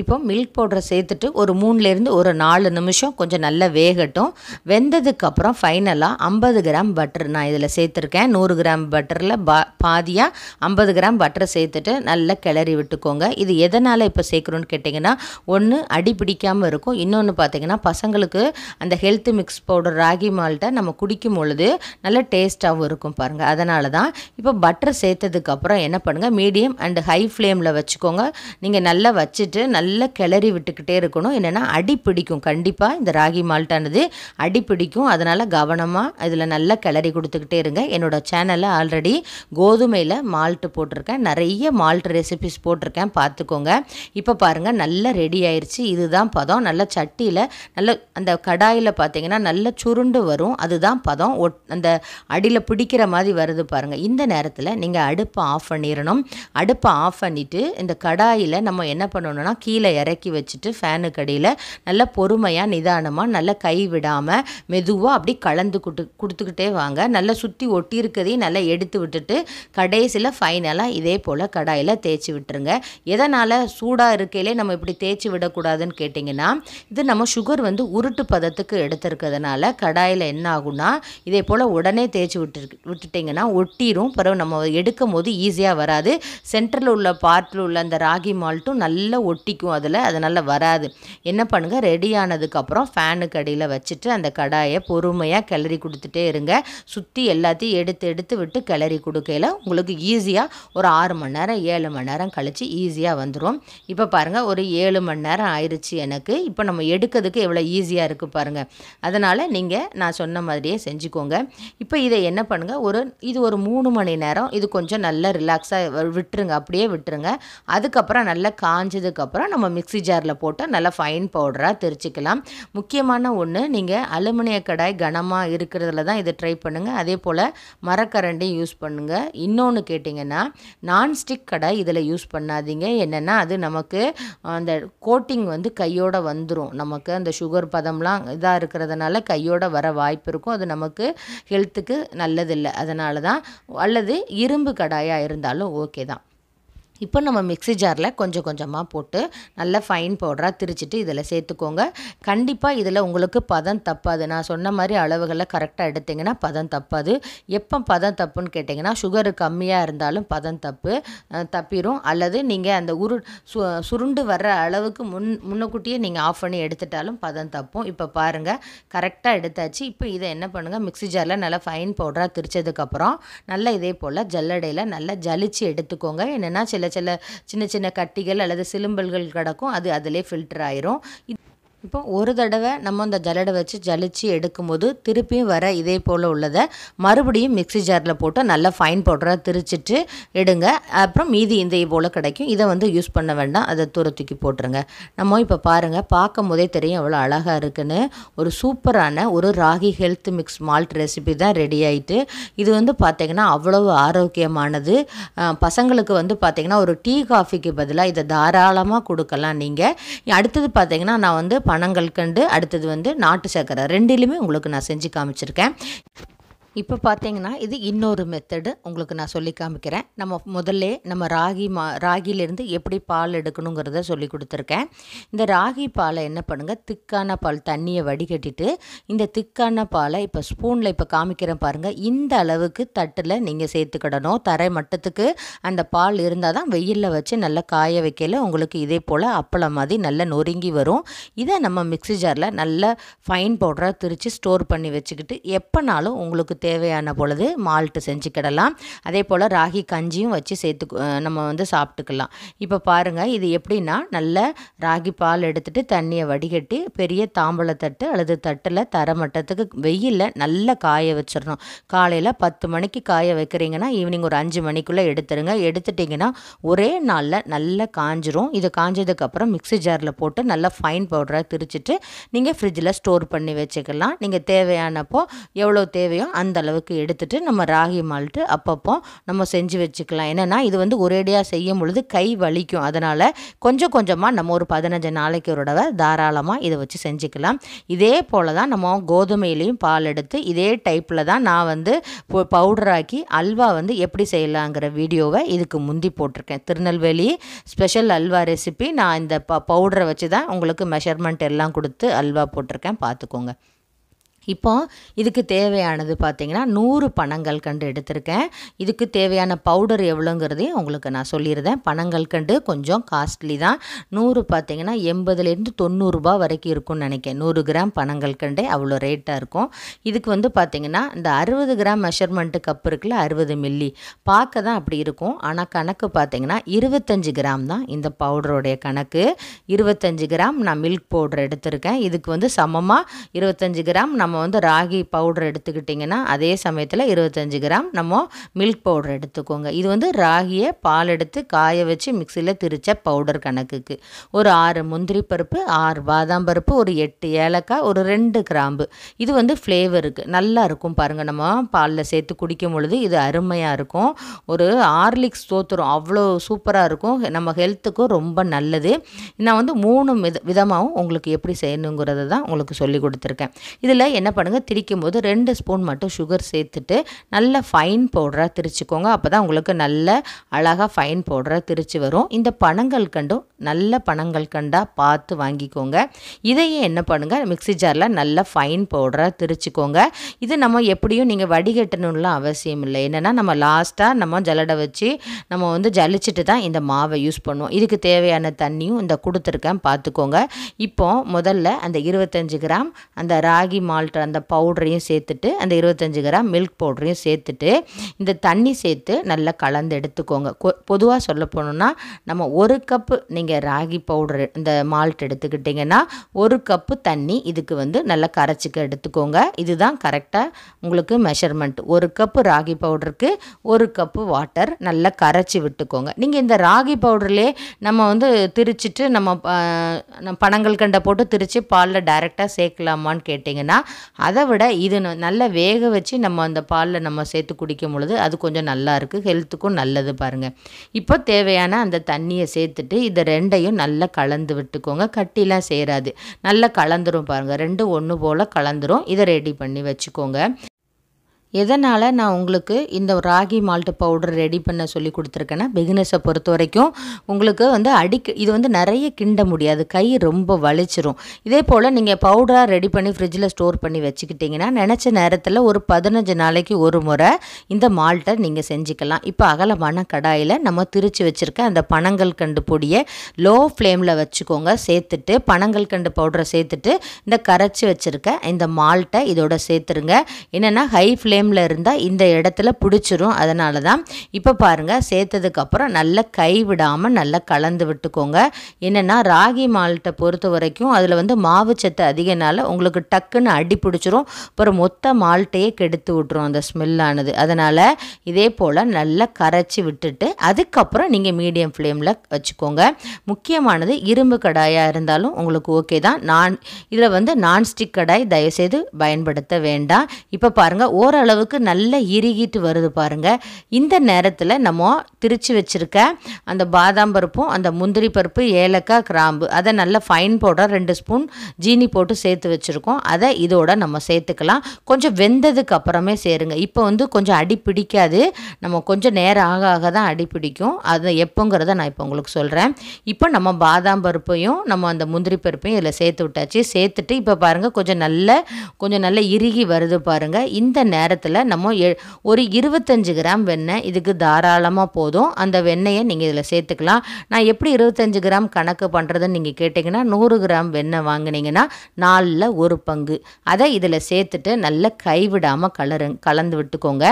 இப்போ மில்க் பவுடரை சேர்த்துட்டு ஒரு மூணுலேருந்து ஒரு நாலு நிமிஷம் கொஞ்சம் நல்லா வேகட்டும் வெந்ததுக்கப்புறம் ஃபைனலாக ஐம்பது கிராம் பட்டர் நான் இதில் சேர்த்துருக்கேன் நூறு கிராம் பட்டரில் பா பாதியாக ஐம்பது கிராம் பட்டரை சேர்த்துட்டு நல்லா கிளறி விட்டுக்கோங்க இது எதனால் இப்போ சேர்க்குறோன்னு கேட்டிங்கன்னா ஒன்று அடி பிடிக்காமல் இருக்கும் இன்னொன்று பார்த்திங்கன்னா பசங்களுக்கு அந்த ஹெல்த் மிக்ஸ் பவுடர் ராகி மால்ட்டை நம்ம குடிக்கும் பொழுது நல்ல டேஸ்ட்டாகவும் இருக்கும் பாருங்கள் அதனால தான் இப்போ பட்டர் சேர்த்ததுக்கப்புறம் என்ன பண்ணுங்கள் மீடியம் அண்டு ஹை ஃப்ளேமில் வச்சுக்கோங்க நீங்கள் நல்லா வச்சுட்டு நல்லா நல்லா கிளறி விட்டுக்கிட்டே இருக்கணும் என்னென்னா அடி பிடிக்கும் கண்டிப்பாக இந்த ராகி மால்ட்டானது அடி பிடிக்கும் அதனால் கவனமாக இதில் நல்லா கிளறி கொடுத்துக்கிட்டே இருங்க என்னோடய சேனலில் ஆல்ரெடி கோதுமையில் மால்ட்டு போட்டிருக்கேன் நிறைய மால்ட் ரெசிபிஸ் போட்டிருக்கேன் பார்த்துக்கோங்க இப்போ பாருங்கள் நல்லா ரெடி ஆயிடுச்சு இதுதான் பதம் நல்ல சட்டியில் நல்ல அந்த கடாயில் பார்த்தீங்கன்னா நல்ல சுருண்டு வரும் அதுதான் பதம் ஒட் அந்த அடியில் பிடிக்கிற மாதிரி வருது பாருங்கள் இந்த நேரத்தில் நீங்கள் அடுப்பை ஆஃப் பண்ணிடணும் அடுப்பை ஆஃப் பண்ணிவிட்டு இந்த கடாயில் நம்ம என்ன பண்ணணும்னா கீழே இறக்கி வச்சுட்டு ஃபேனுக்கு அடியில் நல்லா பொறுமையாக நிதானமாக நல்லா கை விடாமல் மெதுவாக அப்படி கலந்து கொடு கொடுத்துக்கிட்டே வாங்க நல்லா சுற்றி ஒட்டியிருக்கதையும் நல்லா எடுத்து விட்டுட்டு கடைசியில் ஃபைனலாக இதே போல் கடாயில் தேய்ச்சி விட்டுருங்க எதனால் சூடாக இருக்கையிலே நம்ம இப்படி தேய்ச்சி விடக்கூடாதுன்னு கேட்டிங்கன்னா இது நம்ம சுகர் வந்து உருட்டு பதத்துக்கு எடுத்திருக்கிறதுனால கடாயில் என்ன ஆகும்னா இதே போல் உடனே தேய்ச்சி விட்டு விட்டுட்டிங்கன்னா ஒட்டிரும் பிறகு நம்ம எடுக்கும் போது ஈஸியாக வராது சென்டரில் உள்ள பார்ட்டில் உள்ள அந்த ராகி மால்ட்டும் நல்லா ஒட்டி பிடிக்கும் அதில் அதனால் வராது என்ன பண்ணுங்கள் ரெடியானதுக்கப்புறம் ஃபேனுக்கு அடியில் வச்சுட்டு அந்த கடாயை பொறுமையாக கிளறி கொடுத்துட்டே இருங்க சுற்றி எல்லாத்தையும் எடுத்து எடுத்து விட்டு கிளறி கொடுக்கையில் உங்களுக்கு ஈஸியாக ஒரு ஆறு மணி நேரம் ஏழு மணி நேரம் கழித்து ஈஸியாக வந்துடும் இப்போ பாருங்கள் ஒரு ஏழு மணி நேரம் ஆயிடுச்சு எனக்கு இப்போ நம்ம எடுக்கிறதுக்கு எவ்வளோ ஈஸியாக இருக்குது பாருங்கள் அதனால் நீங்கள் நான் சொன்ன மாதிரியே செஞ்சுக்கோங்க இப்போ இதை என்ன பண்ணுங்கள் ஒரு இது ஒரு மூணு மணி நேரம் இது கொஞ்சம் நல்லா ரிலாக்ஸாக விட்டுருங்க அப்படியே விட்டுருங்க அதுக்கப்புறம் நல்லா காஞ்சதுக்கப்புறம் நம்ம மிக்சி ஜாரில் போட்டு நல்லா ஃபைன் பவுடராக தெரிச்சிக்கலாம் முக்கியமான ஒன்று நீங்கள் அலுமினிய கடாய் கனமாக இருக்கிறதுல தான் இதை ட்ரை பண்ணுங்கள் அதே போல் மரக்கரண்டி யூஸ் பண்ணுங்கள் இன்னொன்று கேட்டிங்கன்னா நான்ஸ்டிக் கடாய் இதில் யூஸ் பண்ணாதீங்க என்னென்னா அது நமக்கு அந்த கோட்டிங் வந்து கையோட வந்துடும் நமக்கு அந்த சுகர் பதம்லாம் இதாக இருக்கிறதுனால கையோட வர வாய்ப்பு இருக்கும் அது நமக்கு ஹெல்த்துக்கு நல்லதில்லை அதனால தான் அல்லது இரும்பு கடாயாக இருந்தாலும் ஓகே தான் இப்போ நம்ம மிக்சி ஜாரில் கொஞ்சம் கொஞ்சமாக போட்டு நல்லா ஃபைன் பவுடராக திரிச்சிட்டு இதில் சேர்த்துக்கோங்க கண்டிப்பாக இதில் உங்களுக்கு பதம் தப்பாது நான் சொன்ன மாதிரி அளவுகளை கரெக்டாக எடுத்திங்கன்னா பதம் தப்பாது எப்போ பதம் தப்புன்னு கேட்டிங்கன்னா சுகரு கம்மியாக இருந்தாலும் பதம் தப்பு தப்பிடும் அல்லது நீங்கள் அந்த உரு சுருண்டு வர்ற அளவுக்கு முன் முன்னக்கூட்டியே நீங்கள் ஆஃப் பண்ணி எடுத்துட்டாலும் பதம் தப்பும் இப்போ பாருங்கள் கரெக்டாக எடுத்தாச்சு இப்போ இதை என்ன பண்ணுங்கள் மிக்சி ஜாரில் நல்லா ஃபைன் பவுடராக திரிச்சதுக்கப்புறம் நல்லா இதே போல் ஜல்லடையில் நல்லா ஜலிச்சு எடுத்துக்கோங்க என்னென்னா சில சில சின்ன சின்ன கட்டிகள் அல்லது சிலும்பல்கள் கிடக்கும் அது அதிலே ஃபில்டர் ஆயிரும் இப்போ ஒரு தடவை நம்ம அந்த ஜலடை வச்சு ஜலிச்சு எடுக்கும்போது திருப்பியும் வர இதே போல் உள்ளதை மறுபடியும் மிக்சி ஜாரில் போட்டு நல்லா ஃபைன் பவுடராக திரிச்சிட்டு எடுங்க அப்புறம் மீதி இந்த போல் கிடைக்கும் இதை வந்து யூஸ் பண்ண வேண்டாம் அதை துரத்துக்கி போட்டுருங்க நம்ம இப்போ பாருங்கள் பார்க்கும் போதே தெரியும் எவ்வளோ அழகாக இருக்குன்னு ஒரு சூப்பரான ஒரு ragi health mix malt recipe தான் ரெடி ஆகிட்டு இது வந்து பார்த்திங்கன்னா அவ்வளவு ஆரோக்கியமானது பசங்களுக்கு வந்து பார்த்திங்கன்னா ஒரு டீ காஃபிக்கு பதிலாக இதை தாராளமாக கொடுக்கலாம் நீங்கள் அடுத்தது பார்த்திங்கன்னா நான் வந்து பணங்கள் கண்டு அடுத்தது வந்து நாட்டு சக்கரை ரெண்டிலுமே உங்களுக்கு நான் செஞ்சு காமிச்சிருக்கேன் இப்போ பார்த்தீங்கன்னா இது இன்னொரு மெத்தடு உங்களுக்கு நான் சொல்லி காமிக்கிறேன் நம்ம முதல்ல நம்ம ராகி மா ராகிலேருந்து எப்படி பால் எடுக்கணுங்கிறத சொல்லி கொடுத்துருக்கேன் இந்த ராகி பாலை என்ன பண்ணுங்கள் திக்கான பால் தண்ணியை வடிகட்டிட்டு இந்த திக்கான பாலை இப்போ ஸ்பூனில் இப்போ காமிக்கிறேன் பாருங்கள் இந்த அளவுக்கு தட்டில் நீங்கள் சேர்த்துக்கிடணும் தரை மட்டத்துக்கு அந்த பால் இருந்தால் தான் வெயிலில் வச்சு நல்லா காய வைக்கல உங்களுக்கு இதே போல் அப்பளம் மாதிரி நல்லா நொறுங்கி வரும் இதை நம்ம மிக்சி ஜாரில் நல்லா ஃபைன் பவுடராக திரித்து ஸ்டோர் பண்ணி வச்சுக்கிட்டு எப்போனாலும் உங்களுக்கு தேவையான பொழுது மால்ட்டு செஞ்சுக்கிடலாம் அதே போல் ராகி கஞ்சியும் வச்சு சேர்த்து நம்ம வந்து சாப்பிட்டுக்கலாம் இப்போ பாருங்கள் இது எப்படின்னா நல்ல ராகி பால் எடுத்துகிட்டு தண்ணியை வடிகட்டி பெரிய தட்டு அல்லது தட்டில் தர மட்டத்துக்கு வெயிலில் நல்லா காய வச்சிடணும் காலையில் பத்து மணிக்கு காய வைக்கிறீங்கன்னா ஈவினிங் ஒரு அஞ்சு மணிக்குள்ளே எடுத்துருங்க எடுத்துட்டிங்கன்னா ஒரே நாளில் நல்லா காஞ்சிரும் இது காஞ்சதுக்கப்புறம் மிக்சி ஜாரில் போட்டு நல்லா ஃபைன் பவுடராக திரிச்சிட்டு நீங்கள் ஃப்ரிட்ஜில் ஸ்டோர் பண்ணி வச்சுக்கலாம் நீங்கள் தேவையானப்போ எவ்வளோ தேவையோ அந்த அந்த அளவுக்கு எடுத்துகிட்டு நம்ம ராகி மால்ட்டு அப்பப்போ நம்ம செஞ்சு வச்சுக்கலாம் என்னென்னா இது வந்து ஒரேடியாக செய்யும் பொழுது கை வலிக்கும் அதனால் கொஞ்சம் கொஞ்சமாக நம்ம ஒரு பதினஞ்சு நாளைக்கு ஒரு தடவை தாராளமாக இதை வச்சு செஞ்சுக்கலாம் இதே போல் தான் நம்ம கோதுமையிலையும் பால் எடுத்து இதே டைப்பில் தான் நான் வந்து பவுடராக்கி அல்வா வந்து எப்படி செய்யலாங்கிற வீடியோவை இதுக்கு முந்தி போட்டிருக்கேன் திருநெல்வேலி ஸ்பெஷல் அல்வா ரெசிபி நான் இந்த ப பவுடரை வச்சு தான் உங்களுக்கு மெஷர்மெண்ட் எல்லாம் கொடுத்து அல்வா போட்டிருக்கேன் பார்த்துக்கோங்க இப்போ இதுக்கு தேவையானது பார்த்தீங்கன்னா நூறு பணங்கள் கண்டு எடுத்திருக்கேன் இதுக்கு தேவையான பவுடர் எவ்வளோங்கிறதையும் உங்களுக்கு நான் சொல்லியிருந்தேன் பணங்கள் கண்டு கொஞ்சம் காஸ்ட்லி தான் நூறு பார்த்திங்கன்னா எண்பதுலேருந்து தொண்ணூறுரூபா வரைக்கும் இருக்கும்னு நினைக்கிறேன் நூறு கிராம் பணங்கள் கண்டு அவ்வளோ ரேட்டாக இருக்கும் இதுக்கு வந்து பார்த்திங்கன்னா இந்த அறுபது கிராம் மெஷர்மெண்ட்டு கப் இருக்குல்ல அறுபது மில்லி பார்க்க தான் அப்படி இருக்கும் ஆனால் கணக்கு பார்த்திங்கன்னா இருபத்தஞ்சி கிராம் தான் இந்த பவுடருடைய கணக்கு இருபத்தஞ்சி கிராம் நான் மில்க் பவுடர் எடுத்திருக்கேன் இதுக்கு வந்து சமமாக இருபத்தஞ்சி கிராம் நம்ம நம்ம வந்து ராகி பவுடர் எடுத்துக்கிட்டிங்கன்னா அதே சமயத்தில் இருபத்தஞ்சி கிராம் நம்ம மில்க் பவுடர் எடுத்துக்கோங்க இது வந்து ராகியை பால் எடுத்து காய வச்சு மிக்சியில் திரித்த பவுடர் கணக்குக்கு ஒரு ஆறு முந்திரி பருப்பு ஆறு பாதாம் பருப்பு ஒரு எட்டு ஏலக்காய் ஒரு ரெண்டு கிராம்பு இது வந்து ஃப்ளேவருக்கு நல்லா இருக்கும் பாருங்கள் நம்ம பாலில் சேர்த்து குடிக்கும் பொழுது இது அருமையாக இருக்கும் ஒரு ஹார்லிக்ஸ் தோத்துரும் அவ்வளோ சூப்பராக இருக்கும் நம்ம ஹெல்த்துக்கும் ரொம்ப நல்லது நான் வந்து மூணு வித விதமாகவும் உங்களுக்கு எப்படி செய்யணுங்கிறத தான் உங்களுக்கு சொல்லி கொடுத்துருக்கேன் இதில் என்ன பண்ணுங்கள் திரிக்கும் போது ரெண்டு ஸ்பூன் மட்டும் சுகர் சேர்த்துட்டு நல்ல ஃபைன் பவுடராக திரிச்சுக்கோங்க அப்போ தான் உங்களுக்கு நல்ல அழகாக ஃபைன் பவுடராக திரிச்சு வரும் இந்த பணங்கள் கண்டும் நல்ல பணங்கள் கண்டாக பார்த்து வாங்கிக்கோங்க இதையே என்ன பண்ணுங்கள் மிக்சி ஜாரில் நல்ல ஃபைன் பவுடராக திரிச்சுக்கோங்க இது நம்ம எப்படியும் நீங்கள் வடிகட்டணும்லாம் அவசியம் இல்லை என்னென்னா நம்ம லாஸ்ட்டாக நம்ம ஜலடை வச்சு நம்ம வந்து ஜலிச்சுட்டு தான் இந்த மாவை யூஸ் பண்ணுவோம் இதுக்கு தேவையான தண்ணியும் இந்த கொடுத்துருக்கேன் பார்த்துக்கோங்க இப்போ முதல்ல அந்த இருபத்தஞ்சு கிராம் அந்த ராகி மால்ட் சால்ட்டு அந்த பவுடரையும் சேர்த்துட்டு அந்த இருபத்தஞ்சி கிராம் மில்க் பவுடரையும் சேர்த்துட்டு இந்த தண்ணி சேர்த்து நல்லா கலந்து எடுத்துக்கோங்க பொதுவாக சொல்ல போனோன்னா நம்ம ஒரு கப்பு நீங்கள் ராகி பவுடர் இந்த மால்ட் எடுத்துக்கிட்டிங்கன்னா ஒரு கப்பு தண்ணி இதுக்கு வந்து நல்லா கரைச்சிக்க எடுத்துக்கோங்க இதுதான் கரெக்டாக உங்களுக்கு மெஷர்மெண்ட் ஒரு கப்பு ராகி பவுடருக்கு ஒரு கப்பு வாட்டர் நல்லா கரைச்சி விட்டுக்கோங்க நீங்கள் இந்த ராகி பவுடர்லேயே நம்ம வந்து திரிச்சிட்டு நம்ம பணங்கள் கண்டை போட்டு திரித்து பாலில் டைரெக்டாக சேர்க்கலாமான்னு கேட்டிங்கன்னா அதை விட இது நல்லா வேக வச்சு நம்ம அந்த பாலில் நம்ம சேர்த்து குடிக்கும் பொழுது அது கொஞ்சம் நல்லா இருக்குது ஹெல்த்துக்கும் நல்லது பாருங்கள் இப்போ தேவையான அந்த தண்ணியை சேர்த்துட்டு இதை ரெண்டையும் நல்லா கலந்து விட்டுக்கோங்க கட்டிலாம் சேராது நல்லா கலந்துரும் பாருங்கள் ரெண்டும் ஒன்று போல் கலந்துரும் இதை ரெடி பண்ணி வச்சுக்கோங்க எதனால் நான் உங்களுக்கு இந்த ராகி மால்ட்டு பவுடர் ரெடி பண்ண சொல்லி கொடுத்துருக்கேன்னா பிகினஸை பொறுத்த வரைக்கும் உங்களுக்கு வந்து அடிக்க இது வந்து நிறைய கிண்ட முடியாது கை ரொம்ப வலிச்சிரும் இதே போல் நீங்கள் பவுடராக ரெடி பண்ணி ஃப்ரிட்ஜில் ஸ்டோர் பண்ணி வச்சுக்கிட்டிங்கன்னா நினச்ச நேரத்தில் ஒரு பதினஞ்சு நாளைக்கு ஒரு முறை இந்த மால்ட்டை நீங்கள் செஞ்சுக்கலாம் இப்போ அகலமான கடாயில் நம்ம திருச்சி வச்சுருக்க அந்த பனங்கள் கண்டு பொடியை லோ ஃப்ளேமில் வச்சுக்கோங்க சேர்த்துட்டு பனங்கள் கண்டு பவுடரை சேர்த்துட்டு இந்த கரைச்சி வச்சுருக்க இந்த மால்ட்டை இதோட சேர்த்துருங்க என்னென்னா ஹை ஃப்ளேம் ஃப்ளேமில் இருந்தால் இந்த இடத்துல பிடிச்சிரும் அதனால தான் இப்போ பாருங்கள் சேர்த்ததுக்கப்புறம் நல்லா கைவிடாமல் நல்லா கலந்து விட்டுக்கோங்க என்னென்னா ராகி மால்ட்டை பொறுத்த வரைக்கும் அதில் வந்து மாவு சத்து அதிகனால உங்களுக்கு டக்குன்னு அடி பிடிச்சிரும் அப்புறம் மொத்த மால்ட்டையே கெடுத்து விட்டுரும் அந்த ஸ்மெல்லானது அதனால் இதே போல் நல்லா கரைச்சி விட்டுட்டு அதுக்கப்புறம் நீங்கள் மீடியம் ஃப்ளேமில் வச்சுக்கோங்க முக்கியமானது இரும்பு கடாயாக இருந்தாலும் உங்களுக்கு ஓகே தான் நான் இதில் வந்து நான்ஸ்டிக் கடாய் தயவுசெய்து பயன்படுத்த வேண்டாம் இப்போ பாருங்கள் ஓரளவு அளவுக்கு நல்லா இறுகிட்டு வருது பாருங்கள் இந்த நேரத்தில் நம்ம திரிச்சு வச்சுருக்க அந்த பாதாம் பருப்பும் அந்த முந்திரி பருப்பு ஏலக்காய் கிராம்பு அதை நல்லா ஃபைன் பவுடர் ரெண்டு ஸ்பூன் ஜீனி போட்டு சேர்த்து வச்சுருக்கோம் அதை இதோட நம்ம சேர்த்துக்கலாம் கொஞ்சம் வெந்ததுக்கு அப்புறமே சேருங்க இப்போ வந்து கொஞ்சம் அடி பிடிக்காது நம்ம கொஞ்சம் நேரம் ஆக ஆக தான் அடி பிடிக்கும் அது எப்போங்கிறத நான் இப்போ உங்களுக்கு சொல்கிறேன் இப்போ நம்ம பாதாம் பருப்பையும் நம்ம அந்த முந்திரி பருப்பையும் இதில் சேர்த்து விட்டாச்சு சேர்த்துட்டு இப்போ பாருங்கள் கொஞ்சம் நல்ல கொஞ்சம் நல்ல இறுகி வருது பாருங்கள் இந்த நேரத்தில் நேரத்தில் நம்ம ஒரு இருபத்தஞ்சு கிராம் வெண்ணெய் இதுக்கு தாராளமாக போதும் அந்த வெண்ணெயை நீங்கள் இதில் சேர்த்துக்கலாம் நான் எப்படி இருபத்தஞ்சு கிராம் கணக்கு பண்ணுறதுன்னு நீங்கள் கேட்டிங்கன்னா நூறு கிராம் வெண்ணெய் வாங்கினீங்கன்னா நாலில் ஒரு பங்கு அதை இதில் சேர்த்துட்டு நல்லா கைவிடாமல் கலரு கலந்து விட்டுக்கோங்க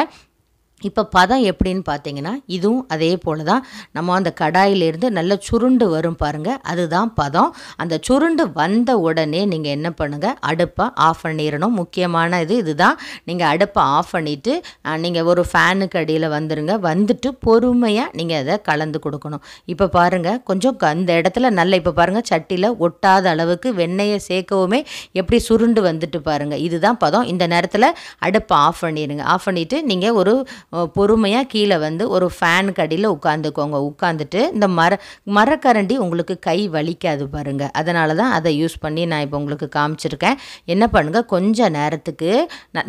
இப்போ பதம் எப்படின்னு பார்த்தீங்கன்னா இதுவும் அதே போல் தான் நம்ம அந்த கடாயிலேருந்து நல்ல சுருண்டு வரும் பாருங்கள் அதுதான் பதம் அந்த சுருண்டு வந்த உடனே நீங்கள் என்ன பண்ணுங்கள் அடுப்பை ஆஃப் பண்ணிடணும் முக்கியமான இது இதுதான் நீங்கள் அடுப்பை ஆஃப் பண்ணிவிட்டு நீங்கள் ஒரு ஃபேனுக்கு அடியில் வந்துடுங்க வந்துட்டு பொறுமையாக நீங்கள் அதை கலந்து கொடுக்கணும் இப்போ பாருங்கள் கொஞ்சம் அந்த இடத்துல நல்ல இப்போ பாருங்கள் சட்டியில் ஒட்டாத அளவுக்கு வெண்ணெயை சேர்க்கவுமே எப்படி சுருண்டு வந்துட்டு பாருங்கள் இதுதான் பதம் இந்த நேரத்தில் அடுப்பை ஆஃப் பண்ணிடுங்க ஆஃப் பண்ணிவிட்டு நீங்கள் ஒரு பொறுமையாக கீழே வந்து ஒரு ஃபேன் கடியில் உட்காந்துக்கோங்க உட்காந்துட்டு இந்த மர மரக்கரண்டி உங்களுக்கு கை வலிக்காது பாருங்கள் அதனால தான் அதை யூஸ் பண்ணி நான் இப்போ உங்களுக்கு காமிச்சிருக்கேன் என்ன பண்ணுங்கள் கொஞ்சம் நேரத்துக்கு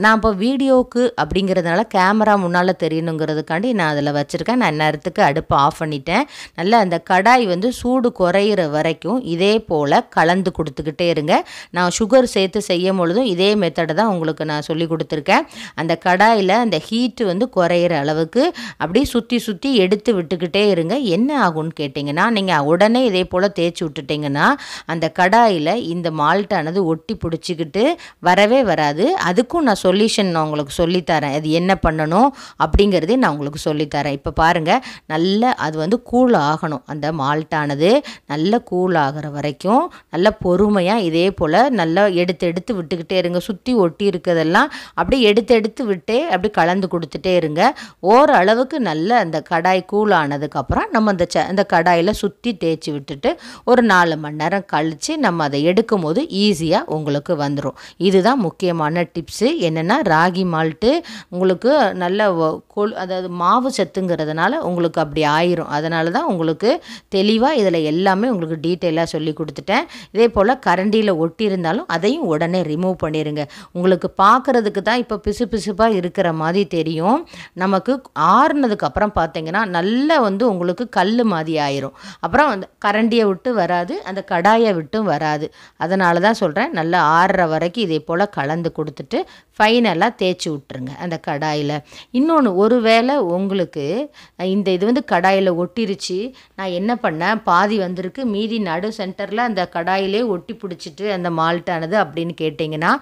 நான் இப்போ வீடியோவுக்கு அப்படிங்கிறதுனால கேமரா முன்னால் தெரியணுங்கிறதுக்காண்டி நான் அதில் வச்சுருக்கேன் நான் நேரத்துக்கு அடுப்பை ஆஃப் பண்ணிட்டேன் நல்லா அந்த கடாய் வந்து சூடு குறையிற வரைக்கும் இதே போல் கலந்து கொடுத்துக்கிட்டே இருங்க நான் சுகர் சேர்த்து செய்யும் பொழுதும் இதே மெத்தடை தான் உங்களுக்கு நான் சொல்லி கொடுத்துருக்கேன் அந்த கடாயில் அந்த ஹீட்டு வந்து குறை வரைகிற அளவுக்கு அப்படி சுற்றி சுற்றி எடுத்து விட்டுக்கிட்டே இருங்க என்ன ஆகும்னு கேட்டிங்கன்னா நீங்கள் உடனே இதே போல் தேய்ச்சி விட்டுட்டிங்கன்னா அந்த கடாயில் இந்த மால்ட்டானது ஒட்டி பிடிச்சிக்கிட்டு வரவே வராது அதுக்கும் நான் சொல்யூஷன் நான் உங்களுக்கு சொல்லித்தரேன் அது என்ன பண்ணணும் அப்படிங்கிறதே நான் உங்களுக்கு சொல்லித்தரேன் இப்போ பாருங்கள் நல்ல அது வந்து கூல் ஆகணும் அந்த மால்ட்டானது நல்ல கூல் ஆகிற வரைக்கும் நல்ல பொறுமையாக இதே போல் நல்லா எடுத்து எடுத்து விட்டுக்கிட்டே இருங்க சுற்றி ஒட்டி இருக்கிறதெல்லாம் அப்படியே எடுத்து எடுத்து விட்டே அப்படி கலந்து கொடுத்துட்டே இருங்க ஓரளவுக்கு நல்ல அந்த கடாய் கூலானதுக்கப்புறம் நம்ம அந்த ச அந்த கடாயில் சுற்றி தேய்ச்சி விட்டுட்டு ஒரு நாலு மணி நேரம் கழித்து நம்ம அதை எடுக்கும் போது ஈஸியாக உங்களுக்கு வந்துடும் இதுதான் முக்கியமான டிப்ஸு என்னென்னா ராகி மால்ட்டு உங்களுக்கு நல்ல கொழு அதாவது மாவு சத்துங்கிறதுனால உங்களுக்கு அப்படி ஆயிரும் அதனால தான் உங்களுக்கு தெளிவாக இதில் எல்லாமே உங்களுக்கு டீட்டெயிலாக சொல்லி கொடுத்துட்டேன் இதே போல் கரண்டியில் ஒட்டி இருந்தாலும் அதையும் உடனே ரிமூவ் பண்ணிடுங்க உங்களுக்கு பார்க்குறதுக்கு தான் இப்போ பிசு பிசுப்பாக இருக்கிற மாதிரி தெரியும் நமக்கு ஆறுனதுக்கப்புறம் பார்த்தீங்கன்னா நல்லா வந்து உங்களுக்கு கல் மாதிரி ஆயிரும் அப்புறம் அந்த கரண்டியை விட்டு வராது அந்த கடாயை விட்டும் வராது அதனால தான் சொல்கிறேன் நல்லா ஆறுற வரைக்கும் இதே போல் கலந்து கொடுத்துட்டு ஃபைனலாக தேய்ச்சி விட்டுருங்க அந்த கடாயில் இன்னொன்று ஒரு வேளை உங்களுக்கு இந்த இது வந்து கடாயில் ஒட்டிருச்சு நான் என்ன பண்ணேன் பாதி வந்திருக்கு மீதி நடு சென்டரில் அந்த கடாயிலே ஒட்டி பிடிச்சிட்டு அந்த மால்ட்டானது அப்படின்னு கேட்டிங்கன்னா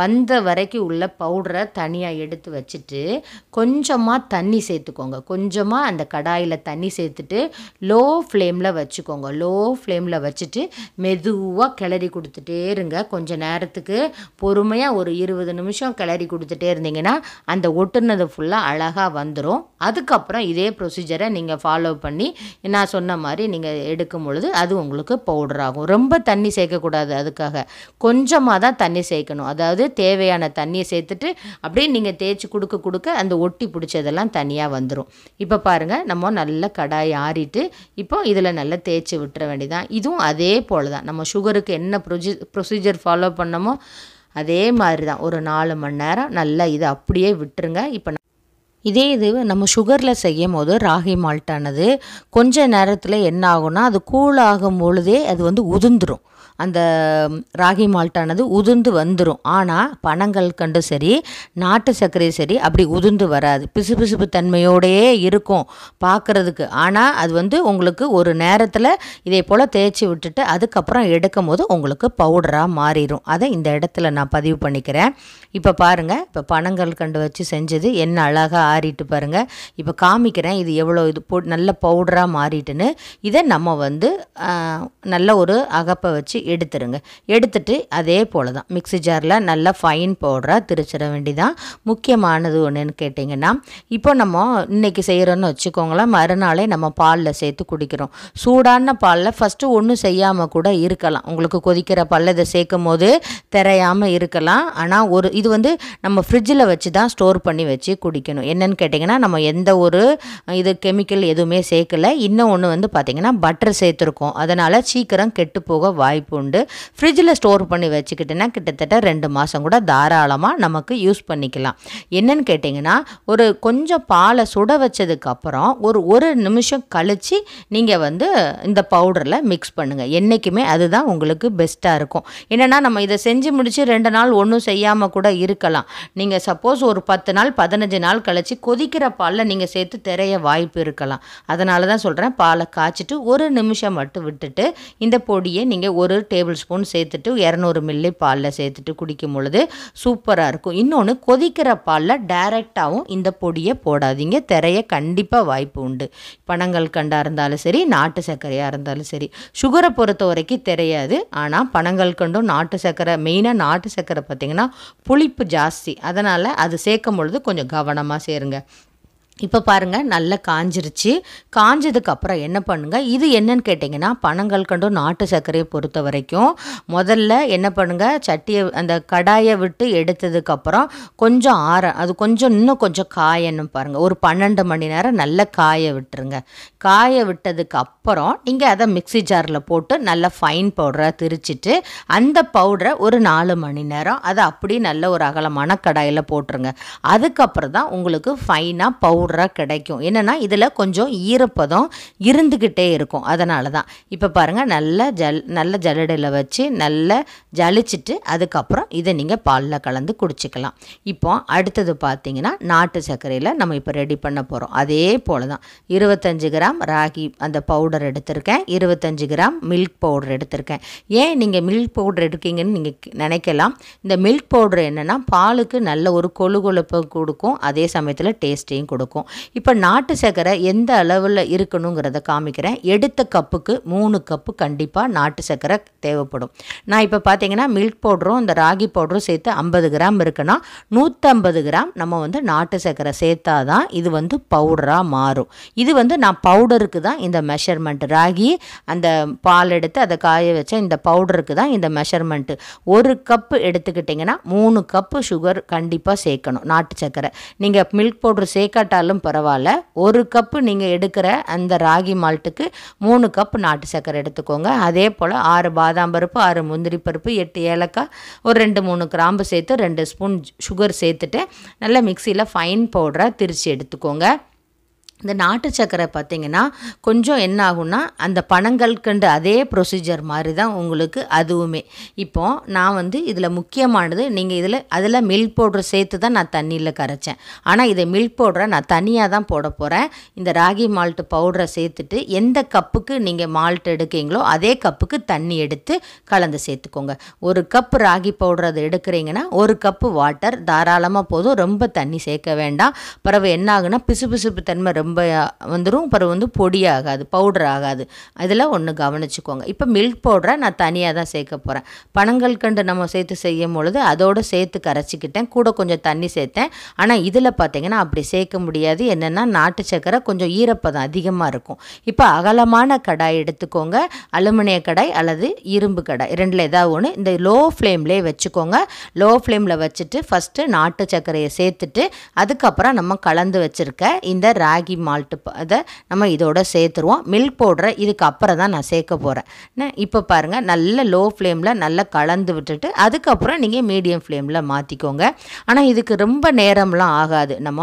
வந்த வரைக்கும் உள்ள பவுடரை தனியாக எடுத்து வச்சுட்டு கொஞ்சம் கொஞ்சமாக தண்ணி சேர்த்துக்கோங்க கொஞ்சமாக அந்த கடாயில் தண்ணி சேர்த்துட்டு லோ ஃப்ளேமில் வச்சுக்கோங்க லோ ஃப்ளேமில் வச்சுட்டு மெதுவாக கிளறி கொடுத்துட்டே இருங்க கொஞ்சம் நேரத்துக்கு பொறுமையாக ஒரு இருபது நிமிஷம் கிளறி கொடுத்துட்டே இருந்தீங்கன்னா அந்த ஒட்டுனது ஃபுல்லாக அழகாக வந்துடும் அதுக்கப்புறம் இதே ப்ரொசீஜரை நீங்கள் ஃபாலோ பண்ணி நான் சொன்ன மாதிரி நீங்கள் எடுக்கும் பொழுது அது உங்களுக்கு பவுடர் ஆகும் ரொம்ப தண்ணி சேர்க்கக்கூடாது அதுக்காக கொஞ்சமாக தான் தண்ணி சேர்க்கணும் அதாவது தேவையான தண்ணியை சேர்த்துட்டு அப்படியே நீங்கள் தேய்ச்சி கொடுக்க கொடுக்க அந்த ஒட்டி பிடிச்சி பிடிச்சதெல்லாம் தனியாக வந்துடும் இப்போ பாருங்கள் நம்ம நல்லா கடாய் ஆறிட்டு இப்போ இதில் நல்லா தேய்ச்சி விட்டுற வேண்டியதான் இதுவும் அதே போல் தான் நம்ம சுகருக்கு என்ன ப்ரொஜி ப்ரொசீஜர் ஃபாலோ பண்ணமோ அதே மாதிரி தான் ஒரு நாலு மணி நேரம் நல்லா இதை அப்படியே விட்டுருங்க இப்போ இதே இது நம்ம சுகரில் செய்யும் போது ராகி மால்ட்டானது கொஞ்சம் நேரத்தில் என்ன ஆகும்னா அது கூழாகும் பொழுதே அது வந்து உதிர்ந்துடும் அந்த ராகி மால்ட்டானது உதிர்ந்து வந்துடும் ஆனால் பணங்கள் கண்டு சரி நாட்டு சர்க்கரை சரி அப்படி உதிர்ந்து வராது பிசு பிசுப்பு தன்மையோடையே இருக்கும் பார்க்குறதுக்கு ஆனால் அது வந்து உங்களுக்கு ஒரு நேரத்தில் இதே போல் தேய்ச்சி விட்டுட்டு அதுக்கப்புறம் எடுக்கும் போது உங்களுக்கு பவுடராக மாறிடும் அதை இந்த இடத்துல நான் பதிவு பண்ணிக்கிறேன் இப்போ பாருங்கள் இப்போ பணங்கள் கண்டு வச்சு செஞ்சது என்ன அழகாக ஆறிட்டு பாருங்கள் இப்போ காமிக்கிறேன் இது எவ்வளோ இது போ நல்ல பவுடராக மாறிட்டுன்னு இதை நம்ம வந்து நல்ல ஒரு அகப்பை வச்சு எடுத்துருங்க எடுத்துட்டு அதே போல் தான் மிக்சி ஜாரில் நல்லா ஃபைன் பவுடராக திரிச்சிட வேண்டிதான் முக்கியமானது ஒன்றுன்னு கேட்டிங்கன்னா இப்போ நம்ம இன்றைக்கி செய்கிறோன்னு வச்சுக்கோங்களேன் மறுநாளே நம்ம பாலில் சேர்த்து குடிக்கிறோம் சூடான பாலில் ஃபஸ்ட்டு ஒன்றும் செய்யாமல் கூட இருக்கலாம் உங்களுக்கு கொதிக்கிற பாலில் இதை சேர்க்கும் போது திரையாமல் இருக்கலாம் ஆனால் ஒரு இது வந்து நம்ம ஃப்ரிட்ஜில் வச்சு தான் ஸ்டோர் பண்ணி வச்சு குடிக்கணும் என்னன்னு கேட்டிங்கன்னா நம்ம எந்த ஒரு இது கெமிக்கல் எதுவுமே சேர்க்கலை இன்னும் ஒன்று வந்து பார்த்திங்கன்னா பட்டர் சேர்த்துருக்கோம் அதனால் சீக்கிரம் கெட்டு போக வாய்ப்பு கொண்டு ஃப்ரிட்ஜில் ஸ்டோர் பண்ணி வச்சுக்கிட்டனா கிட்டத்தட்ட ரெண்டு மாதம் கூட தாராளமாக நமக்கு யூஸ் பண்ணிக்கலாம் என்னன்னு கேட்டிங்கன்னா ஒரு கொஞ்சம் பாலை சுட வச்சதுக்கப்புறம் ஒரு ஒரு நிமிஷம் கழித்து நீங்கள் வந்து இந்த பவுடரில் மிக்ஸ் பண்ணுங்கள் என்றைக்குமே அதுதான் உங்களுக்கு பெஸ்ட்டாக இருக்கும் என்னென்னா நம்ம இதை செஞ்சு முடித்து ரெண்டு நாள் ஒன்றும் செய்யாமல் கூட இருக்கலாம் நீங்கள் சப்போஸ் ஒரு பத்து நாள் பதினஞ்சு நாள் கழித்து கொதிக்கிற பாலில் நீங்கள் சேர்த்து திரைய வாய்ப்பு இருக்கலாம் அதனால தான் சொல்கிறேன் பாலை காய்ச்சிட்டு ஒரு நிமிஷம் மட்டும் விட்டுட்டு இந்த பொடியை நீங்கள் ஒரு டேபிள் ஸ்பூன் சேர்த்துட்டு இரநூறு மில்லி பாலில் சேர்த்துட்டு குடிக்கும் பொழுது சூப்பராக இருக்கும் இன்னொன்று கொதிக்கிற பாலில் டைரெக்டாகவும் இந்த பொடியை போடாதீங்க திரைய கண்டிப்பாக வாய்ப்பு உண்டு பனங்கள் கண்டாக இருந்தாலும் சரி நாட்டு சர்க்கரையாக இருந்தாலும் சரி சுகரை பொறுத்த வரைக்கும் தெரியாது ஆனால் பனங்கள் கண்டும் நாட்டு சர்க்கரை மெயினாக நாட்டு சர்க்கரை பார்த்திங்கன்னா புளிப்பு ஜாஸ்தி அதனால் அது சேர்க்கும் பொழுது கொஞ்சம் கவனமாக சேருங்க இப்போ பாருங்கள் நல்லா காஞ்சிருச்சு காஞ்சதுக்கப்புறம் என்ன பண்ணுங்கள் இது என்னன்னு கேட்டிங்கன்னா கண்டும் நாட்டு சர்க்கரையை பொறுத்த வரைக்கும் முதல்ல என்ன பண்ணுங்கள் சட்டியை அந்த கடாயை விட்டு எடுத்ததுக்கப்புறம் கொஞ்சம் ஆற அது கொஞ்சம் இன்னும் கொஞ்சம் காயணும் பாருங்கள் ஒரு பன்னெண்டு மணி நேரம் நல்லா காய விட்டுருங்க காய விட்டதுக்கு அப்புறம் நீங்கள் அதை மிக்சி ஜாரில் போட்டு நல்லா ஃபைன் பவுடராக திரிச்சிட்டு அந்த பவுடரை ஒரு நாலு மணி நேரம் அதை அப்படியே நல்ல ஒரு அகலமான கடாயில் போட்டுருங்க அதுக்கப்புறம் தான் உங்களுக்கு ஃபைனாக பவுடர் பவுடராக கிடைக்கும் என்னென்னா இதில் கொஞ்சம் ஈரப்பதம் இருந்துக்கிட்டே இருக்கும் அதனால தான் இப்போ பாருங்கள் நல்லா ஜல் நல்ல ஜலடையில் வச்சு நல்லா ஜலிச்சுட்டு அதுக்கப்புறம் இதை நீங்கள் பாலில் கலந்து குடிச்சிக்கலாம் இப்போ அடுத்தது பார்த்திங்கன்னா நாட்டு சர்க்கரையில் நம்ம இப்போ ரெடி பண்ண போகிறோம் அதே போல் தான் இருபத்தஞ்சி கிராம் ராகி அந்த பவுடர் எடுத்திருக்கேன் இருபத்தஞ்சி கிராம் மில்க் பவுடர் எடுத்திருக்கேன் ஏன் நீங்கள் மில்க் பவுடர் எடுக்கீங்கன்னு நீங்கள் நினைக்கலாம் இந்த மில்க் பவுடர் என்னென்னா பாலுக்கு நல்ல ஒரு கொழு கொழுப்பு கொடுக்கும் அதே சமயத்தில் டேஸ்ட்டையும் கொடுக்கும் இருக்கும் இப்போ நாட்டு சர்க்கரை எந்த அளவில் இருக்கணுங்கிறத காமிக்கிறேன் எடுத்த கப்புக்கு மூணு கப்பு கண்டிப்பாக நாட்டு சர்க்கரை தேவைப்படும் நான் இப்போ பார்த்தீங்கன்னா மில்க் பவுடரும் இந்த ராகி பவுடரும் சேர்த்து ஐம்பது கிராம் இருக்குன்னா நூற்றம்பது கிராம் நம்ம வந்து நாட்டு சர்க்கரை சேர்த்தா தான் இது வந்து பவுடராக மாறும் இது வந்து நான் பவுடருக்கு தான் இந்த மெஷர்மெண்ட் ராகி அந்த பால் எடுத்து அதை காய வச்ச இந்த பவுடருக்கு தான் இந்த மெஷர்மெண்ட்டு ஒரு கப்பு எடுத்துக்கிட்டிங்கன்னா மூணு கப்பு சுகர் கண்டிப்பாக சேர்க்கணும் நாட்டு சர்க்கரை நீங்கள் மில்க் பவுடர் சேர்க்காட்டாலும் இருந்தாலும் பரவாயில்ல ஒரு கப்பு நீங்கள் எடுக்கிற அந்த ராகி மால்ட்டுக்கு மூணு கப் நாட்டு சர்க்கரை எடுத்துக்கோங்க அதே போல் ஆறு பாதாம் பருப்பு ஆறு முந்திரி பருப்பு எட்டு ஏலக்காய் ஒரு ரெண்டு மூணு கிராம்பு சேர்த்து ரெண்டு ஸ்பூன் சுகர் சேர்த்துட்டு நல்லா மிக்சியில் ஃபைன் பவுடராக திரித்து எடுத்துக்கோங்க இந்த நாட்டு சக்கரை பார்த்திங்கன்னா கொஞ்சம் என்ன ஆகும்னா அந்த பணங்கள்கண்டு அதே ப்ரொசீஜர் மாதிரி தான் உங்களுக்கு அதுவுமே இப்போது நான் வந்து இதில் முக்கியமானது நீங்கள் இதில் அதில் மில்க் பவுட்ரு சேர்த்து தான் நான் தண்ணியில் கரைச்சேன் ஆனால் இதை மில்க் பவுடரை நான் தனியாக தான் போட போகிறேன் இந்த ராகி மால்ட்டு பவுடரை சேர்த்துட்டு எந்த கப்புக்கு நீங்கள் மால்ட் எடுக்கீங்களோ அதே கப்புக்கு தண்ணி எடுத்து கலந்து சேர்த்துக்கோங்க ஒரு கப் ராகி பவுடர் அதை எடுக்கிறீங்கன்னா ஒரு கப்பு வாட்டர் தாராளமாக போதும் ரொம்ப தண்ணி சேர்க்க வேண்டாம் பிறகு என்ன ஆகுனா பிசுபிசுப்பு தன்மை ரொம்ப ரொம்ப வந்துடும் அப்புறம் வந்து பொடி ஆகாது பவுடர் ஆகாது அதெல்லாம் ஒன்று கவனிச்சுக்கோங்க இப்போ மில்க் பவுடரை நான் தனியாக தான் சேர்க்க போகிறேன் பனங்கள் கண்டு நம்ம சேர்த்து செய்யும் பொழுது அதோடு சேர்த்து கரைச்சிக்கிட்டேன் கூட கொஞ்சம் தண்ணி சேர்த்தேன் ஆனால் இதில் பார்த்தீங்கன்னா அப்படி சேர்க்க முடியாது என்னென்னா நாட்டு சக்கரை கொஞ்சம் ஈரப்பதம் அதிகமாக இருக்கும் இப்போ அகலமான கடாய் எடுத்துக்கோங்க அலுமினிய கடாய் அல்லது இரும்பு கடாய் ரெண்டில் ஏதாவது ஒன்று இந்த லோ ஃப்ளேம்லேயே வச்சுக்கோங்க லோ ஃப்ளேமில் வச்சுட்டு ஃபஸ்ட்டு நாட்டு சர்க்கரையை சேர்த்துட்டு அதுக்கப்புறம் நம்ம கலந்து வச்சுருக்க இந்த ராகி மால்ட்டு அதை நம்ம இதோட சேர்த்துருவோம் மில்க் பவுடரை இதுக்கு அப்புறம் தான் நான் சேர்க்க போகிறேன் இப்போ பாருங்கள் நல்ல லோ ஃப்ளேமில் நல்லா கலந்து விட்டுட்டு அதுக்கப்புறம் நீங்கள் மீடியம் ஃப்ளேமில் மாற்றிக்கோங்க ஆனால் இதுக்கு ரொம்ப நேரம்லாம் ஆகாது நம்ம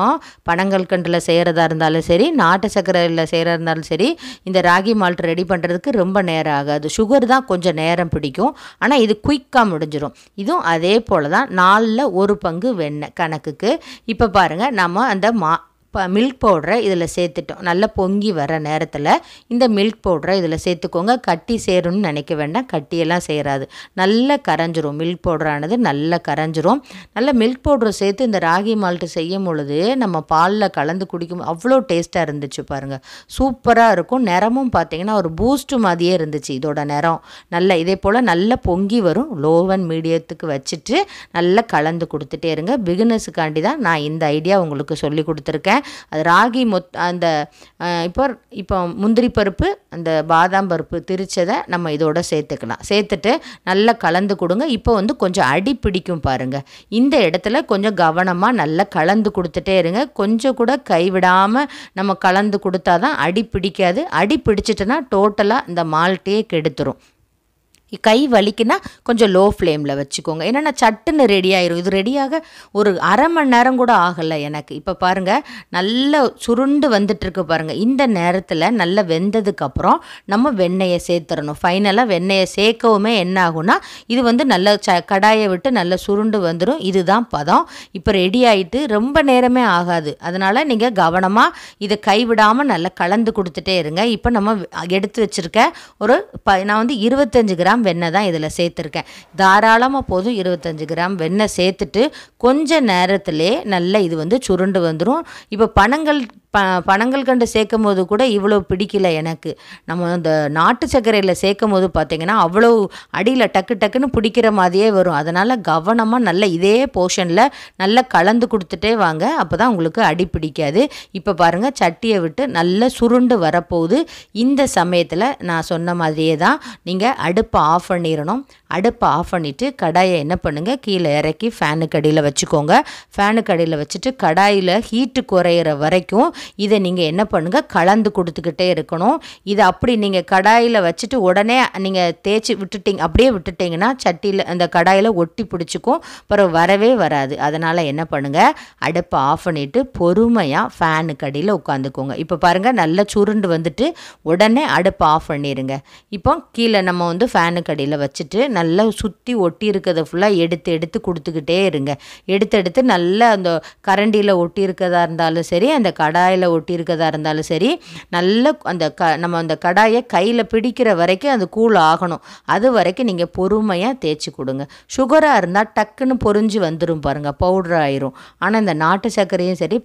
பனங்கல்கண்டில் செய்கிறதா இருந்தாலும் சரி நாட்டு சர்க்கரையில் செய்கிறதா இருந்தாலும் சரி இந்த ராகி மால்ட் ரெடி பண்ணுறதுக்கு ரொம்ப நேரம் ஆகாது சுகர் தான் கொஞ்சம் நேரம் பிடிக்கும் ஆனால் இது குயிக்காக முடிஞ்சிடும் இதுவும் அதே போல் தான் நாலில் ஒரு பங்கு வெண்ணெய் கணக்குக்கு இப்போ பாருங்கள் நம்ம அந்த மா இப்போ மில்க் பவுடரை இதில் சேர்த்துட்டோம் நல்லா பொங்கி வர நேரத்தில் இந்த மில்க் பவுடரை இதில் சேர்த்துக்கோங்க கட்டி சேரும்னு நினைக்க வேண்டாம் கட்டியெல்லாம் சேராது நல்லா கரைஞ்சிரும் மில்க் பவுடரானது நல்லா கரைஞ்சிரும் நல்லா மில்க் பவுடரை சேர்த்து இந்த ராகி மால்ட்டு செய்யும் பொழுது நம்ம பாலில் கலந்து குடிக்கும் அவ்வளோ டேஸ்ட்டாக இருந்துச்சு பாருங்கள் சூப்பராக இருக்கும் நிறமும் பார்த்தீங்கன்னா ஒரு பூஸ்ட்டு மாதிரியே இருந்துச்சு இதோட நிறம் நல்ல இதே போல் நல்லா பொங்கி வரும் லோவன் மீடியத்துக்கு வச்சுட்டு நல்லா கலந்து கொடுத்துட்டே இருங்க பிகினஸுக்காண்டி தான் நான் இந்த ஐடியா உங்களுக்கு சொல்லி கொடுத்துருக்கேன் அது ராகி மொத் அந்த இப்போ இப்போ முந்திரி பருப்பு அந்த பாதாம் பருப்பு திரிச்சதை நம்ம இதோட சேர்த்துக்கலாம் சேர்த்துட்டு நல்லா கலந்து கொடுங்க இப்போ வந்து கொஞ்சம் அடி பிடிக்கும் பாருங்கள் இந்த இடத்துல கொஞ்சம் கவனமாக நல்லா கலந்து கொடுத்துட்டே இருங்க கொஞ்சம் கூட கைவிடாமல் நம்ம கலந்து கொடுத்தா தான் அடி பிடிக்காது அடி பிடிச்சிட்டுனா டோட்டலாக இந்த மால்ட்டையே கெடுத்துரும் கை வலிக்குன்னா கொஞ்சம் லோ ஃப்ளேமில் வச்சுக்கோங்க ஏன்னா சட்டுன்னு ரெடி ஆயிரும் இது ரெடியாக ஒரு அரை மணி நேரம் கூட ஆகலை எனக்கு இப்போ பாருங்கள் நல்ல சுருண்டு வந்துட்டுருக்கு பாருங்கள் இந்த நேரத்தில் நல்லா வெந்ததுக்கப்புறம் நம்ம வெண்ணெயை சேர்த்துடணும் ஃபைனலாக வெண்ணெயை சேர்க்கவுமே என்ன ஆகும்னா இது வந்து நல்ல ச கடாயை விட்டு நல்லா சுருண்டு வந்துடும் இதுதான் பதம் இப்போ ரெடி ஆகிட்டு ரொம்ப நேரமே ஆகாது அதனால் நீங்கள் கவனமாக இதை கைவிடாமல் நல்லா கலந்து கொடுத்துட்டே இருங்க இப்போ நம்ம எடுத்து வச்சுருக்க ஒரு ப நான் வந்து இருபத்தஞ்சு கிராம் கிராம் வெண்ணெய் தான் இதில் சேர்த்துருக்கேன் தாராளமாக போதும் இருபத்தஞ்சி கிராம் வெண்ணெய் சேர்த்துட்டு கொஞ்ச நேரத்திலே நல்லா இது வந்து சுருண்டு வந்துடும் இப்போ பணங்கள் ப பணங்கள் கண்டு சேர்க்கும் போது கூட இவ்வளோ பிடிக்கல எனக்கு நம்ம அந்த நாட்டு சர்க்கரையில் சேர்க்கும் போது பார்த்திங்கன்னா அவ்வளோ அடியில் டக்கு டக்குன்னு பிடிக்கிற மாதிரியே வரும் அதனால் கவனமாக நல்ல இதே போர்ஷனில் நல்லா கலந்து கொடுத்துட்டே வாங்க அப்போ தான் உங்களுக்கு அடி பிடிக்காது இப்போ பாருங்கள் சட்டியை விட்டு நல்லா சுருண்டு வரப்போகுது இந்த சமயத்தில் நான் சொன்ன மாதிரியே தான் நீங்கள் அடுப்பை ஆஃப் பண்ணிடணும் அடுப்பை ஆஃப் பண்ணிவிட்டு கடாயை என்ன பண்ணுங்கள் கீழே இறக்கி ஃபேனுக்கு அடியில் வச்சுக்கோங்க ஃபேனுக்கு அடியில் வச்சுட்டு கடாயில் ஹீட்டு குறையிற வரைக்கும் இதை நீங்கள் என்ன பண்ணுங்கள் கலந்து கொடுத்துக்கிட்டே இருக்கணும் இதை அப்படி நீங்கள் கடாயில் வச்சுட்டு உடனே நீங்கள் தேய்ச்சி விட்டுட்டிங்க அப்படியே விட்டுட்டிங்கன்னா சட்டியில் அந்த கடாயில் ஒட்டி பிடிச்சிக்கும் அப்புறம் வரவே வராது அதனால் என்ன பண்ணுங்கள் அடுப்பை ஆஃப் பண்ணிவிட்டு பொறுமையாக ஃபேனுக்கு அடியில் உட்காந்துக்கோங்க இப்போ பாருங்கள் நல்லா சுருண்டு வந்துட்டு உடனே அடுப்பை ஆஃப் பண்ணிடுங்க இப்போ கீழே நம்ம வந்து ஃபேனுக்கு அடியில் வச்சுட்டு நல்லா சுற்றி ஒட்டி இருக்கிறத ஃபுல்லாக எடுத்து எடுத்து கொடுத்துக்கிட்டே இருங்க எடுத்து எடுத்து நல்லா அந்த கரண்டியில் ஒட்டி இருக்கிறதா இருந்தாலும் சரி அந்த கடாயில் கடாயில் ஒட்டியிருக்கதா இருந்தாலும் சரி நல்ல அந்த க நம்ம அந்த கடாயை கையில் பிடிக்கிற வரைக்கும் அது கூழ் ஆகணும் அது வரைக்கும் நீங்கள் பொறுமையாக தேய்ச்சி கொடுங்க சுகராக இருந்தால் டக்குன்னு பொறிஞ்சு வந்துடும் பாருங்கள் பவுடர் ஆயிரும் ஆனால் இந்த நாட்டு சர்க்கரையும் சரி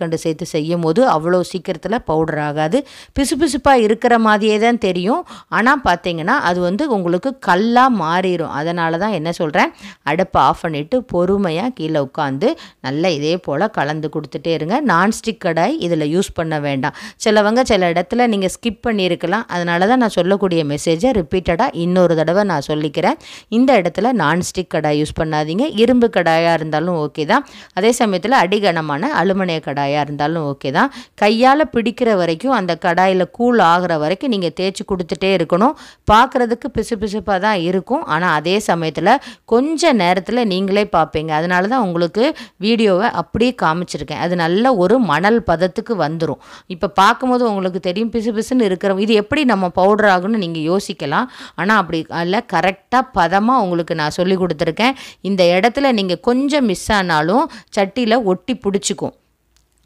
கண்டு சேர்த்து செய்யும் போது அவ்வளோ சீக்கிரத்தில் பவுடர் ஆகாது பிசுபிசுப்பாக இருக்கிற மாதிரியே தான் தெரியும் ஆனால் பார்த்தீங்கன்னா அது வந்து உங்களுக்கு கல்லாக மாறிடும் அதனால தான் என்ன சொல்கிறேன் அடுப்பை ஆஃப் பண்ணிவிட்டு பொறுமையாக கீழே உட்காந்து நல்லா இதே போல் கலந்து கொடுத்துட்டே இருங்க நான்ஸ்டிக் கடாய் இதில் யூஸ் பண்ண வேண்டாம் சிலவங்க சில இடத்துல நீங்கள் ஸ்கிப் பண்ணியிருக்கலாம் அதனால தான் நான் சொல்லக்கூடிய மெசேஜை ரிப்பீட்டடாக இன்னொரு தடவை நான் சொல்லிக்கிறேன் இந்த இடத்துல நான்ஸ்டிக் கடாய் யூஸ் பண்ணாதீங்க இரும்பு கடாயாக இருந்தாலும் ஓகே தான் அதே சமயத்தில் அடிகனமான அலுமினிய கடாயாக இருந்தாலும் ஓகே தான் கையால் பிடிக்கிற வரைக்கும் அந்த கடாயில் கூழ் ஆகிற வரைக்கும் நீங்கள் தேய்ச்சி கொடுத்துட்டே இருக்கணும் பார்க்குறதுக்கு பிசு பிசுப்பாக தான் இருக்கும் ஆனால் அதே சமயத்தில் கொஞ்சம் நேரத்தில் நீங்களே பார்ப்பீங்க அதனால தான் உங்களுக்கு வீடியோவை அப்படியே காமிச்சிருக்கேன் அது நல்ல ஒரு மணல் பதத்தை பதத்துக்கு வந்துடும் இப்போ பார்க்கும்போது உங்களுக்கு தெரியும் பிசு பிசுன்னு இருக்கிற இது எப்படி நம்ம பவுடர் ஆகும்னு நீங்கள் யோசிக்கலாம் ஆனால் அப்படி அல்ல கரெக்டாக பதமாக உங்களுக்கு நான் சொல்லி கொடுத்துருக்கேன் இந்த இடத்துல நீங்கள் கொஞ்சம் மிஸ் ஆனாலும் சட்டியில் ஒட்டி பிடிச்சிக்கும்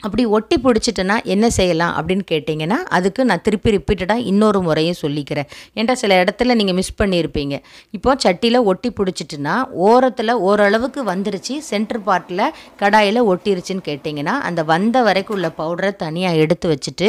அப்படி ஒட்டி பிடிச்சிட்டேன்னா என்ன செய்யலாம் அப்படின்னு கேட்டிங்கன்னா அதுக்கு நான் திருப்பி ரிப்பீட்டடாக இன்னொரு முறையும் சொல்லிக்கிறேன் ஏன்டா சில இடத்துல நீங்கள் மிஸ் பண்ணியிருப்பீங்க இப்போ சட்டியில் ஒட்டி பிடிச்சிட்டுன்னா ஓரத்தில் ஓரளவுக்கு வந்துருச்சு சென்டர் பார்ட்டில் கடாயில் ஒட்டிருச்சுன்னு கேட்டிங்கன்னா அந்த வந்த வரைக்கும் உள்ள பவுடரை தனியாக எடுத்து வச்சுட்டு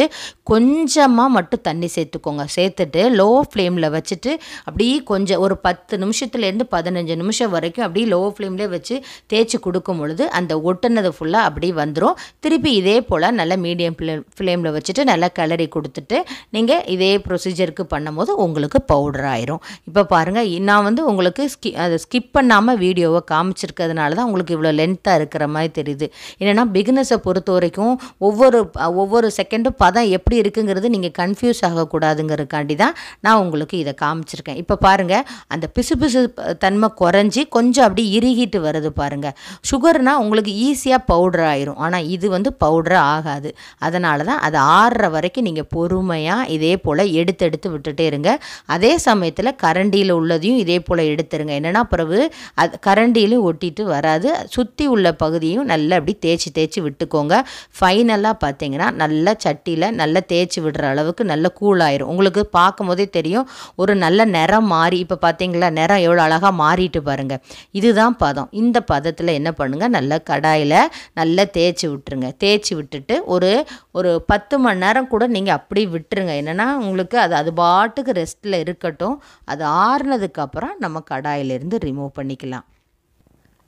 கொஞ்சமாக மட்டும் தண்ணி சேர்த்துக்கோங்க சேர்த்துட்டு லோ ஃப்ளேமில் வச்சுட்டு அப்படியே கொஞ்சம் ஒரு பத்து நிமிஷத்துலேருந்து பதினஞ்சு நிமிஷம் வரைக்கும் அப்படியே லோ ஃப்ளேம்லேயே வச்சு தேய்ச்சி கொடுக்கும் பொழுது அந்த ஒட்டுனது ஃபுல்லாக அப்படியே வந்துடும் திருப்பி இது இதே போல் நல்லா மீடியம் ஃப்ளே ஃப்ளேமில் வச்சுட்டு நல்லா கிளறி கொடுத்துட்டு நீங்கள் இதே ப்ரொசீஜருக்கு பண்ணும்போது உங்களுக்கு பவுடர் ஆயிரும் இப்போ பாருங்கள் நான் வந்து உங்களுக்கு ஸ்கி அதை ஸ்கிப் பண்ணாமல் வீடியோவை காமிச்சிருக்கிறதுனால தான் உங்களுக்கு இவ்வளோ லென்த்தாக இருக்கிற மாதிரி தெரியுது என்னென்னா பிகினஸை பொறுத்த வரைக்கும் ஒவ்வொரு ஒவ்வொரு செகண்டும் பதம் எப்படி இருக்குங்கிறது நீங்கள் கன்ஃபியூஸ் ஆகக்கூடாதுங்கிறதுக்காண்டி தான் நான் உங்களுக்கு இதை காமிச்சிருக்கேன் இப்போ பாருங்கள் அந்த பிசு பிசு தன்மை குறைஞ்சி கொஞ்சம் அப்படி இறுகிட்டு வருது பாருங்கள் சுகர்னால் உங்களுக்கு ஈஸியாக பவுடர் ஆயிரும் ஆனால் இது வந்து ப பவுடர் ஆகாது அதனால தான் அது ஆறுற வரைக்கும் நீங்கள் பொறுமையாக இதே போல் எடுத்து எடுத்து விட்டுட்டே இருங்க அதே சமயத்தில் கரண்டியில் உள்ளதையும் இதே போல் எடுத்துருங்க என்னென்னா பிறகு அது கரண்டியிலையும் ஒட்டிட்டு வராது சுற்றி உள்ள பகுதியும் நல்லா அப்படி தேய்ச்சி தேய்ச்சி விட்டுக்கோங்க ஃபைனலாக பார்த்தீங்கன்னா நல்லா சட்டியில் நல்லா தேய்ச்சி விடுற அளவுக்கு நல்ல கூலாயிரும் உங்களுக்கு பார்க்கும் போதே தெரியும் ஒரு நல்ல நிறம் மாறி இப்போ பார்த்தீங்களா நிறம் எவ்வளோ அழகாக மாறிட்டு பாருங்கள் இதுதான் பதம் இந்த பதத்தில் என்ன பண்ணுங்கள் நல்லா கடாயில் நல்லா தேய்ச்சி விட்டுருங்க தேய்ச்சி தேய்ச்சி விட்டுட்டு ஒரு ஒரு பத்து மணி நேரம் கூட நீங்கள் அப்படி விட்டுருங்க என்னென்னா உங்களுக்கு அது அது பாட்டுக்கு ரெஸ்ட்டில் இருக்கட்டும் அது ஆறுனதுக்கப்புறம் நம்ம கடாயிலேருந்து ரிமூவ் பண்ணிக்கலாம்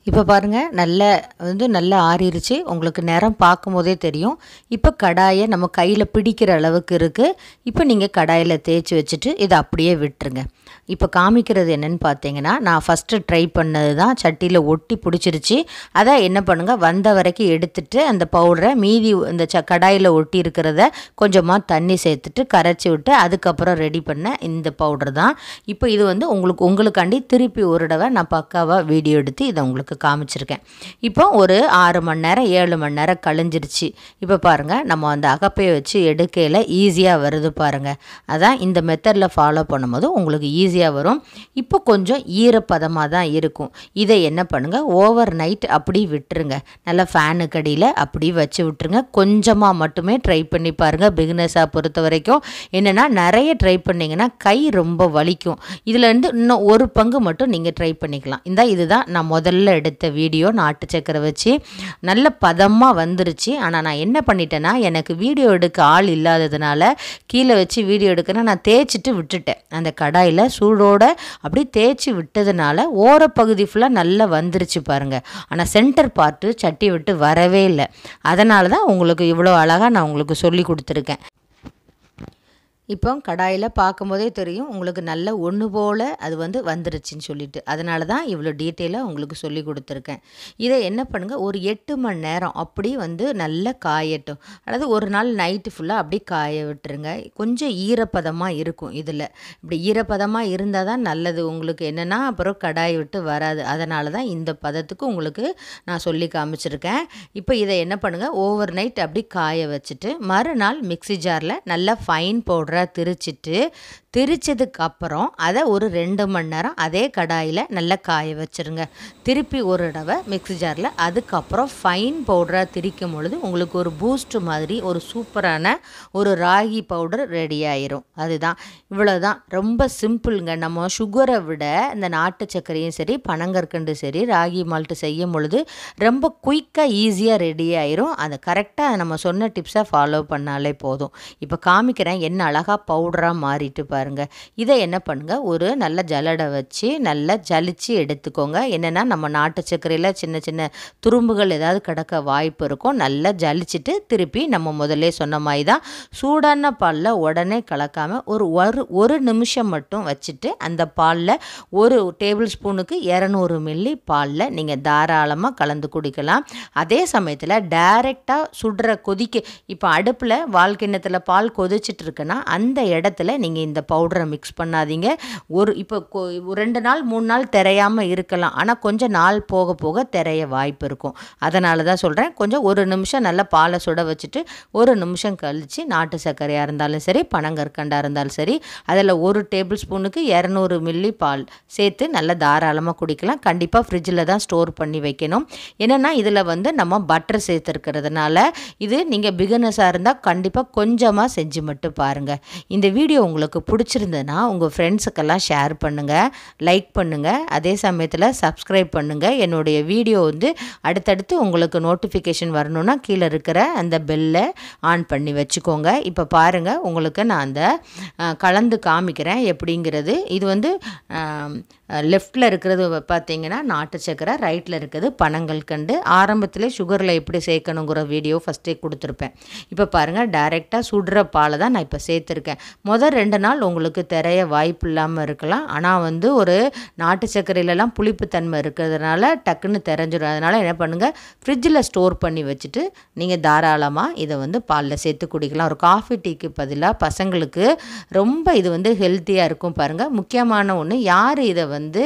இப்போ பாருங்கள் நல்ல வந்து நல்லா ஆறிடுச்சு உங்களுக்கு நிறம் பார்க்கும் போதே தெரியும் இப்போ கடாயை நம்ம கையில் பிடிக்கிற அளவுக்கு இருக்குது இப்போ நீங்கள் கடாயில் தேய்ச்சி வச்சுட்டு இதை அப்படியே விட்டுருங்க இப்போ காமிக்கிறது என்னென்னு பார்த்தீங்கன்னா நான் ஃபஸ்ட்டு ட்ரை பண்ணது தான் சட்டியில் ஒட்டி பிடிச்சிருச்சு அதை என்ன பண்ணுங்கள் வந்த வரைக்கும் எடுத்துட்டு அந்த பவுடரை மீதி இந்த ச கடாயில் ஒட்டி இருக்கிறத கொஞ்சமாக தண்ணி சேர்த்துட்டு கரைச்சி விட்டு அதுக்கப்புறம் ரெடி பண்ண இந்த பவுடர் தான் இப்போ இது வந்து உங்களுக்கு உங்களுக்காண்டி திருப்பி ஒரு தடவை நான் பக்காவாக வீடியோ எடுத்து இதை உங்களுக்கு காமிச்சிருக்கேன் இப்போ ஒரு ஆறு மணி நேரம் ஏழு மணி நேரம் கழிஞ்சிருச்சு இப்போ பாருங்கள் நம்ம அந்த அகப்பையை வச்சு எடுக்கையில் ஈஸியாக வருது பாருங்கள் அதான் இந்த மெத்தடில் ஃபாலோ பண்ணும்போது உங்களுக்கு ஈஸியாக வரும் இப்போ கொஞ்சம் ஈரப்பதமாக தான் இருக்கும் இதை என்ன பண்ணுங்கள் ஓவர் நைட் அப்படி விட்டுருங்க நல்லா ஃபேனுக்கு அடியில் அப்படி வச்சு விட்டுருங்க கொஞ்சமாக மட்டுமே ட்ரை பண்ணி பாருங்கள் பிகினஸாக பொறுத்த வரைக்கும் என்னென்னா நிறைய ட்ரை பண்ணிங்கன்னா கை ரொம்ப வலிக்கும் இதுலேருந்து இன்னும் ஒரு பங்கு மட்டும் நீங்கள் ட்ரை பண்ணிக்கலாம் இந்த இதுதான் நான் முதல்ல எடுத்த வீடியோ நாட்டு சக்கரை வச்சு நல்ல பதமாக வந்துருச்சு ஆனால் நான் என்ன பண்ணிட்டேன்னா எனக்கு வீடியோ எடுக்க ஆள் இல்லாததுனால கீழே வச்சு வீடியோ எடுக்கணும் நான் தேய்ச்சிட்டு விட்டுட்டேன் அந்த கடாயில் சூடோடு அப்படி தேய்ச்சி விட்டதுனால ஓரப்பகுதி ஃபுல்லாக நல்லா வந்துருச்சு பாருங்கள் ஆனால் சென்டர் பார்ட்டு சட்டி விட்டு வரவே இல்லை அதனால தான் உங்களுக்கு இவ்வளோ அழகாக நான் உங்களுக்கு சொல்லி கொடுத்துருக்கேன் இப்போ கடாயில் பார்க்கும்போதே தெரியும் உங்களுக்கு நல்ல ஒன்று போல் அது வந்து வந்துருச்சுன்னு சொல்லிட்டு அதனால தான் இவ்வளோ டீட்டெயிலாக உங்களுக்கு சொல்லி கொடுத்துருக்கேன் இதை என்ன பண்ணுங்கள் ஒரு எட்டு மணி நேரம் அப்படி வந்து நல்லா காயட்டும் அதாவது ஒரு நாள் நைட்டு ஃபுல்லாக அப்படி காய விட்டுருங்க கொஞ்சம் ஈரப்பதமாக இருக்கும் இதில் இப்படி ஈரப்பதமாக இருந்தால் தான் நல்லது உங்களுக்கு என்னென்னா அப்புறம் கடாய் விட்டு வராது அதனால தான் இந்த பதத்துக்கு உங்களுக்கு நான் சொல்லி காமிச்சிருக்கேன் இப்போ இதை என்ன பண்ணுங்கள் ஓவர் நைட் அப்படி காய வச்சுட்டு மறுநாள் மிக்சி ஜாரில் நல்லா ஃபைன் பவுடரை முறை திரிச்சதுக்கு அப்புறம் அதை ஒரு ரெண்டு மணி நேரம் அதே கடாயில் நல்லா காய வச்சுருங்க திருப்பி ஒரு தடவை மிக்ஸி ஜாரில் அதுக்கப்புறம் ஃபைன் பவுடராக திரிக்கும் பொழுது உங்களுக்கு ஒரு பூஸ்ட் மாதிரி ஒரு சூப்பரான ஒரு ராகி பவுடர் ரெடி ஆயிரும் அதுதான் இவ்வளோ தான் ரொம்ப சிம்பிளுங்க நம்ம சுகரை விட இந்த நாட்டு சர்க்கரையும் சரி பனங்கற்கண்டு சரி ராகி மால்ட்டு செய்யும் பொழுது ரொம்ப குயிக்காக ஈஸியாக ரெடி ஆயிரும் அதை கரெக்டாக நம்ம சொன்ன டிப்ஸை ஃபாலோ பண்ணாலே போதும் இப்போ காமிக்கிறேன் என்ன அழகாக பவுடராக மாறிட்டு பாருங்கள் இதை என்ன பண்ணுங்கள் ஒரு நல்ல ஜலடை வச்சு நல்லா ஜலிச்சு எடுத்துக்கோங்க என்னென்னா நம்ம நாட்டு சர்க்கரையில் சின்ன சின்ன துரும்புகள் ஏதாவது கிடக்க வாய்ப்பு இருக்கும் நல்லா ஜலிச்சுட்டு திருப்பி நம்ம முதலே சொன்ன மாதிரி தான் சூடான பாலில் உடனே கலக்காமல் ஒரு ஒரு ஒரு நிமிஷம் மட்டும் வச்சுட்டு அந்த பாலில் ஒரு டேபிள் ஸ்பூனுக்கு இரநூறு மில்லி பாலில் நீங்கள் தாராளமாக கலந்து குடிக்கலாம் அதே சமயத்தில் டைரெக்டாக சுடுற கொதிக்க இப்போ அடுப்பில் வாழ்க்கிண்ணத்தில் பால் கொதிச்சுட்டு இருக்குன்னா அந்த இடத்துல நீங்கள் இந்த பவுடரை மிக்ஸ் பண்ணாதீங்க ஒரு இப்போ ரெண்டு நாள் மூணு நாள் திரையாமல் இருக்கலாம் ஆனால் கொஞ்சம் நாள் போக போக திரைய வாய்ப்பு இருக்கும் அதனால தான் சொல்கிறேன் கொஞ்சம் ஒரு நிமிஷம் நல்லா பாலை சுட வச்சுட்டு ஒரு நிமிஷம் கழித்து நாட்டு சர்க்கரையாக இருந்தாலும் சரி பனங்கற்கண்டாக இருந்தாலும் சரி அதில் ஒரு டேபிள் ஸ்பூனுக்கு இரநூறு மில்லி பால் சேர்த்து நல்லா தாராளமாக குடிக்கலாம் கண்டிப்பாக ஃப்ரிட்ஜில் தான் ஸ்டோர் பண்ணி வைக்கணும் என்னென்னா இதில் வந்து நம்ம பட்டர் சேர்த்துருக்கிறதுனால இது நீங்கள் பிகினஸாக இருந்தால் கண்டிப்பாக கொஞ்சமாக செஞ்சு மட்டும் பாருங்கள் இந்த வீடியோ உங்களுக்கு பிடிச்சிருந்ததுன்னா உங்கள் ஃப்ரெண்ட்ஸுக்கெல்லாம் ஷேர் பண்ணுங்கள் லைக் பண்ணுங்கள் அதே சமயத்தில் சப்ஸ்கிரைப் பண்ணுங்கள் என்னுடைய வீடியோ வந்து அடுத்தடுத்து உங்களுக்கு நோட்டிஃபிகேஷன் வரணுன்னா கீழே இருக்கிற அந்த பெல்லை ஆன் பண்ணி வச்சுக்கோங்க இப்போ பாருங்கள் உங்களுக்கு நான் அந்த கலந்து காமிக்கிறேன் எப்படிங்கிறது இது வந்து லெஃப்டில் இருக்கிறது பார்த்தீங்கன்னா நாட்டு சக்கரை ரைட்டில் இருக்கிறது பணங்கள் கண்டு ஆரம்பத்தில் சுகரில் எப்படி சேர்க்கணுங்கிற வீடியோ ஃபஸ்ட்டே கொடுத்துருப்பேன் இப்போ பாருங்கள் டைரெக்டாக சுடுற பாலை தான் நான் இப்போ சேர்த்துருக்கேன் முதல் ரெண்டு நாள் உங்களுக்கு திரைய வாய்ப்பு இல்லாமல் இருக்கலாம் ஆனால் வந்து ஒரு நாட்டு சர்க்கரையிலலாம் புளிப்புத்தன்மை இருக்கிறதுனால டக்குன்னு தெரிஞ்சிடும் அதனால் என்ன பண்ணுங்கள் ஃப்ரிட்ஜில் ஸ்டோர் பண்ணி வச்சுட்டு நீங்கள் தாராளமாக இதை வந்து பாலில் சேர்த்து குடிக்கலாம் ஒரு காஃபி டீக்கு பதிலாக பசங்களுக்கு ரொம்ப இது வந்து ஹெல்த்தியாக இருக்கும் பாருங்கள் முக்கியமான ஒன்று யார் இதை வந்து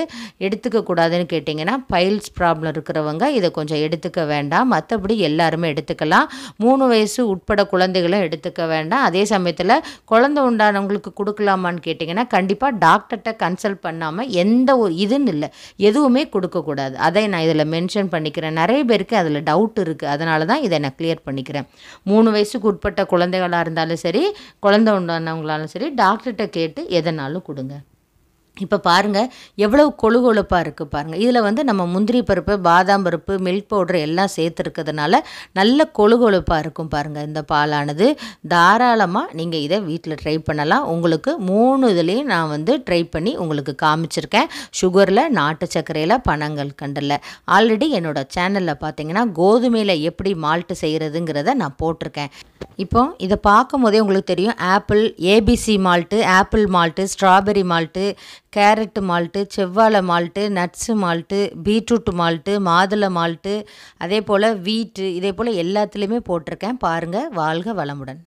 எடுத்துக்கக்கூடாதுன்னு கேட்டிங்கன்னா பைல்ஸ் ப்ராப்ளம் இருக்கிறவங்க இதை கொஞ்சம் எடுத்துக்க வேண்டாம் மற்றபடி எல்லாருமே எடுத்துக்கலாம் மூணு வயசு உட்பட குழந்தைகளும் எடுத்துக்க வேண்டாம் அதே சமயத்தில் குழந்தை உண்டானவங்களுக்கு கொடுக்கலாமான்னு கேட்டிங்கன்னா கண்டிப்பாக டாக்டர்கிட்ட கன்சல்ட் பண்ணாமல் எந்த ஒரு இதுன்னு இல்லை எதுவுமே கொடுக்கக்கூடாது அதை நான் இதில் மென்ஷன் பண்ணிக்கிறேன் நிறைய பேருக்கு அதில் டவுட் இருக்குது அதனால தான் இதை நான் கிளியர் பண்ணிக்கிறேன் மூணு வயசுக்கு உட்பட்ட குழந்தைகளாக இருந்தாலும் சரி குழந்தை உண்டானவங்களாலும் சரி டாக்டர்கிட்ட கேட்டு எதனாலும் கொடுங்க இப்போ பாருங்கள் எவ்வளோ கொழு கொழுப்பாக இருக்குது பாருங்கள் இதில் வந்து நம்ம முந்திரி பருப்பு பாதாம் பருப்பு மில்க் பவுடர் எல்லாம் சேர்த்துருக்கிறதுனால நல்ல கொழு கொழுப்பாக இருக்கும் பாருங்கள் இந்த பாலானது தாராளமாக நீங்கள் இதை வீட்டில் ட்ரை பண்ணலாம் உங்களுக்கு மூணு இதுலேயும் நான் வந்து ட்ரை பண்ணி உங்களுக்கு காமிச்சிருக்கேன் சுகரில் நாட்டு சர்க்கரையில் பணங்கள் கண்டில் ஆல்ரெடி என்னோடய சேனலில் பார்த்தீங்கன்னா கோதுமையில் எப்படி மால்ட்டு செய்கிறதுங்கிறத நான் போட்டிருக்கேன் இப்போ இதை பார்க்கும் போதே உங்களுக்கு தெரியும் apple ABC malt apple malt strawberry malt carrot malt செவ்வாழை malt nuts malt beetroot malt மாதுளை மால்ட்டு அதே போல் வீட்டு இதே போல் எல்லாத்துலேயுமே போட்டிருக்கேன் பாருங்கள் வாழ்க வளமுடன்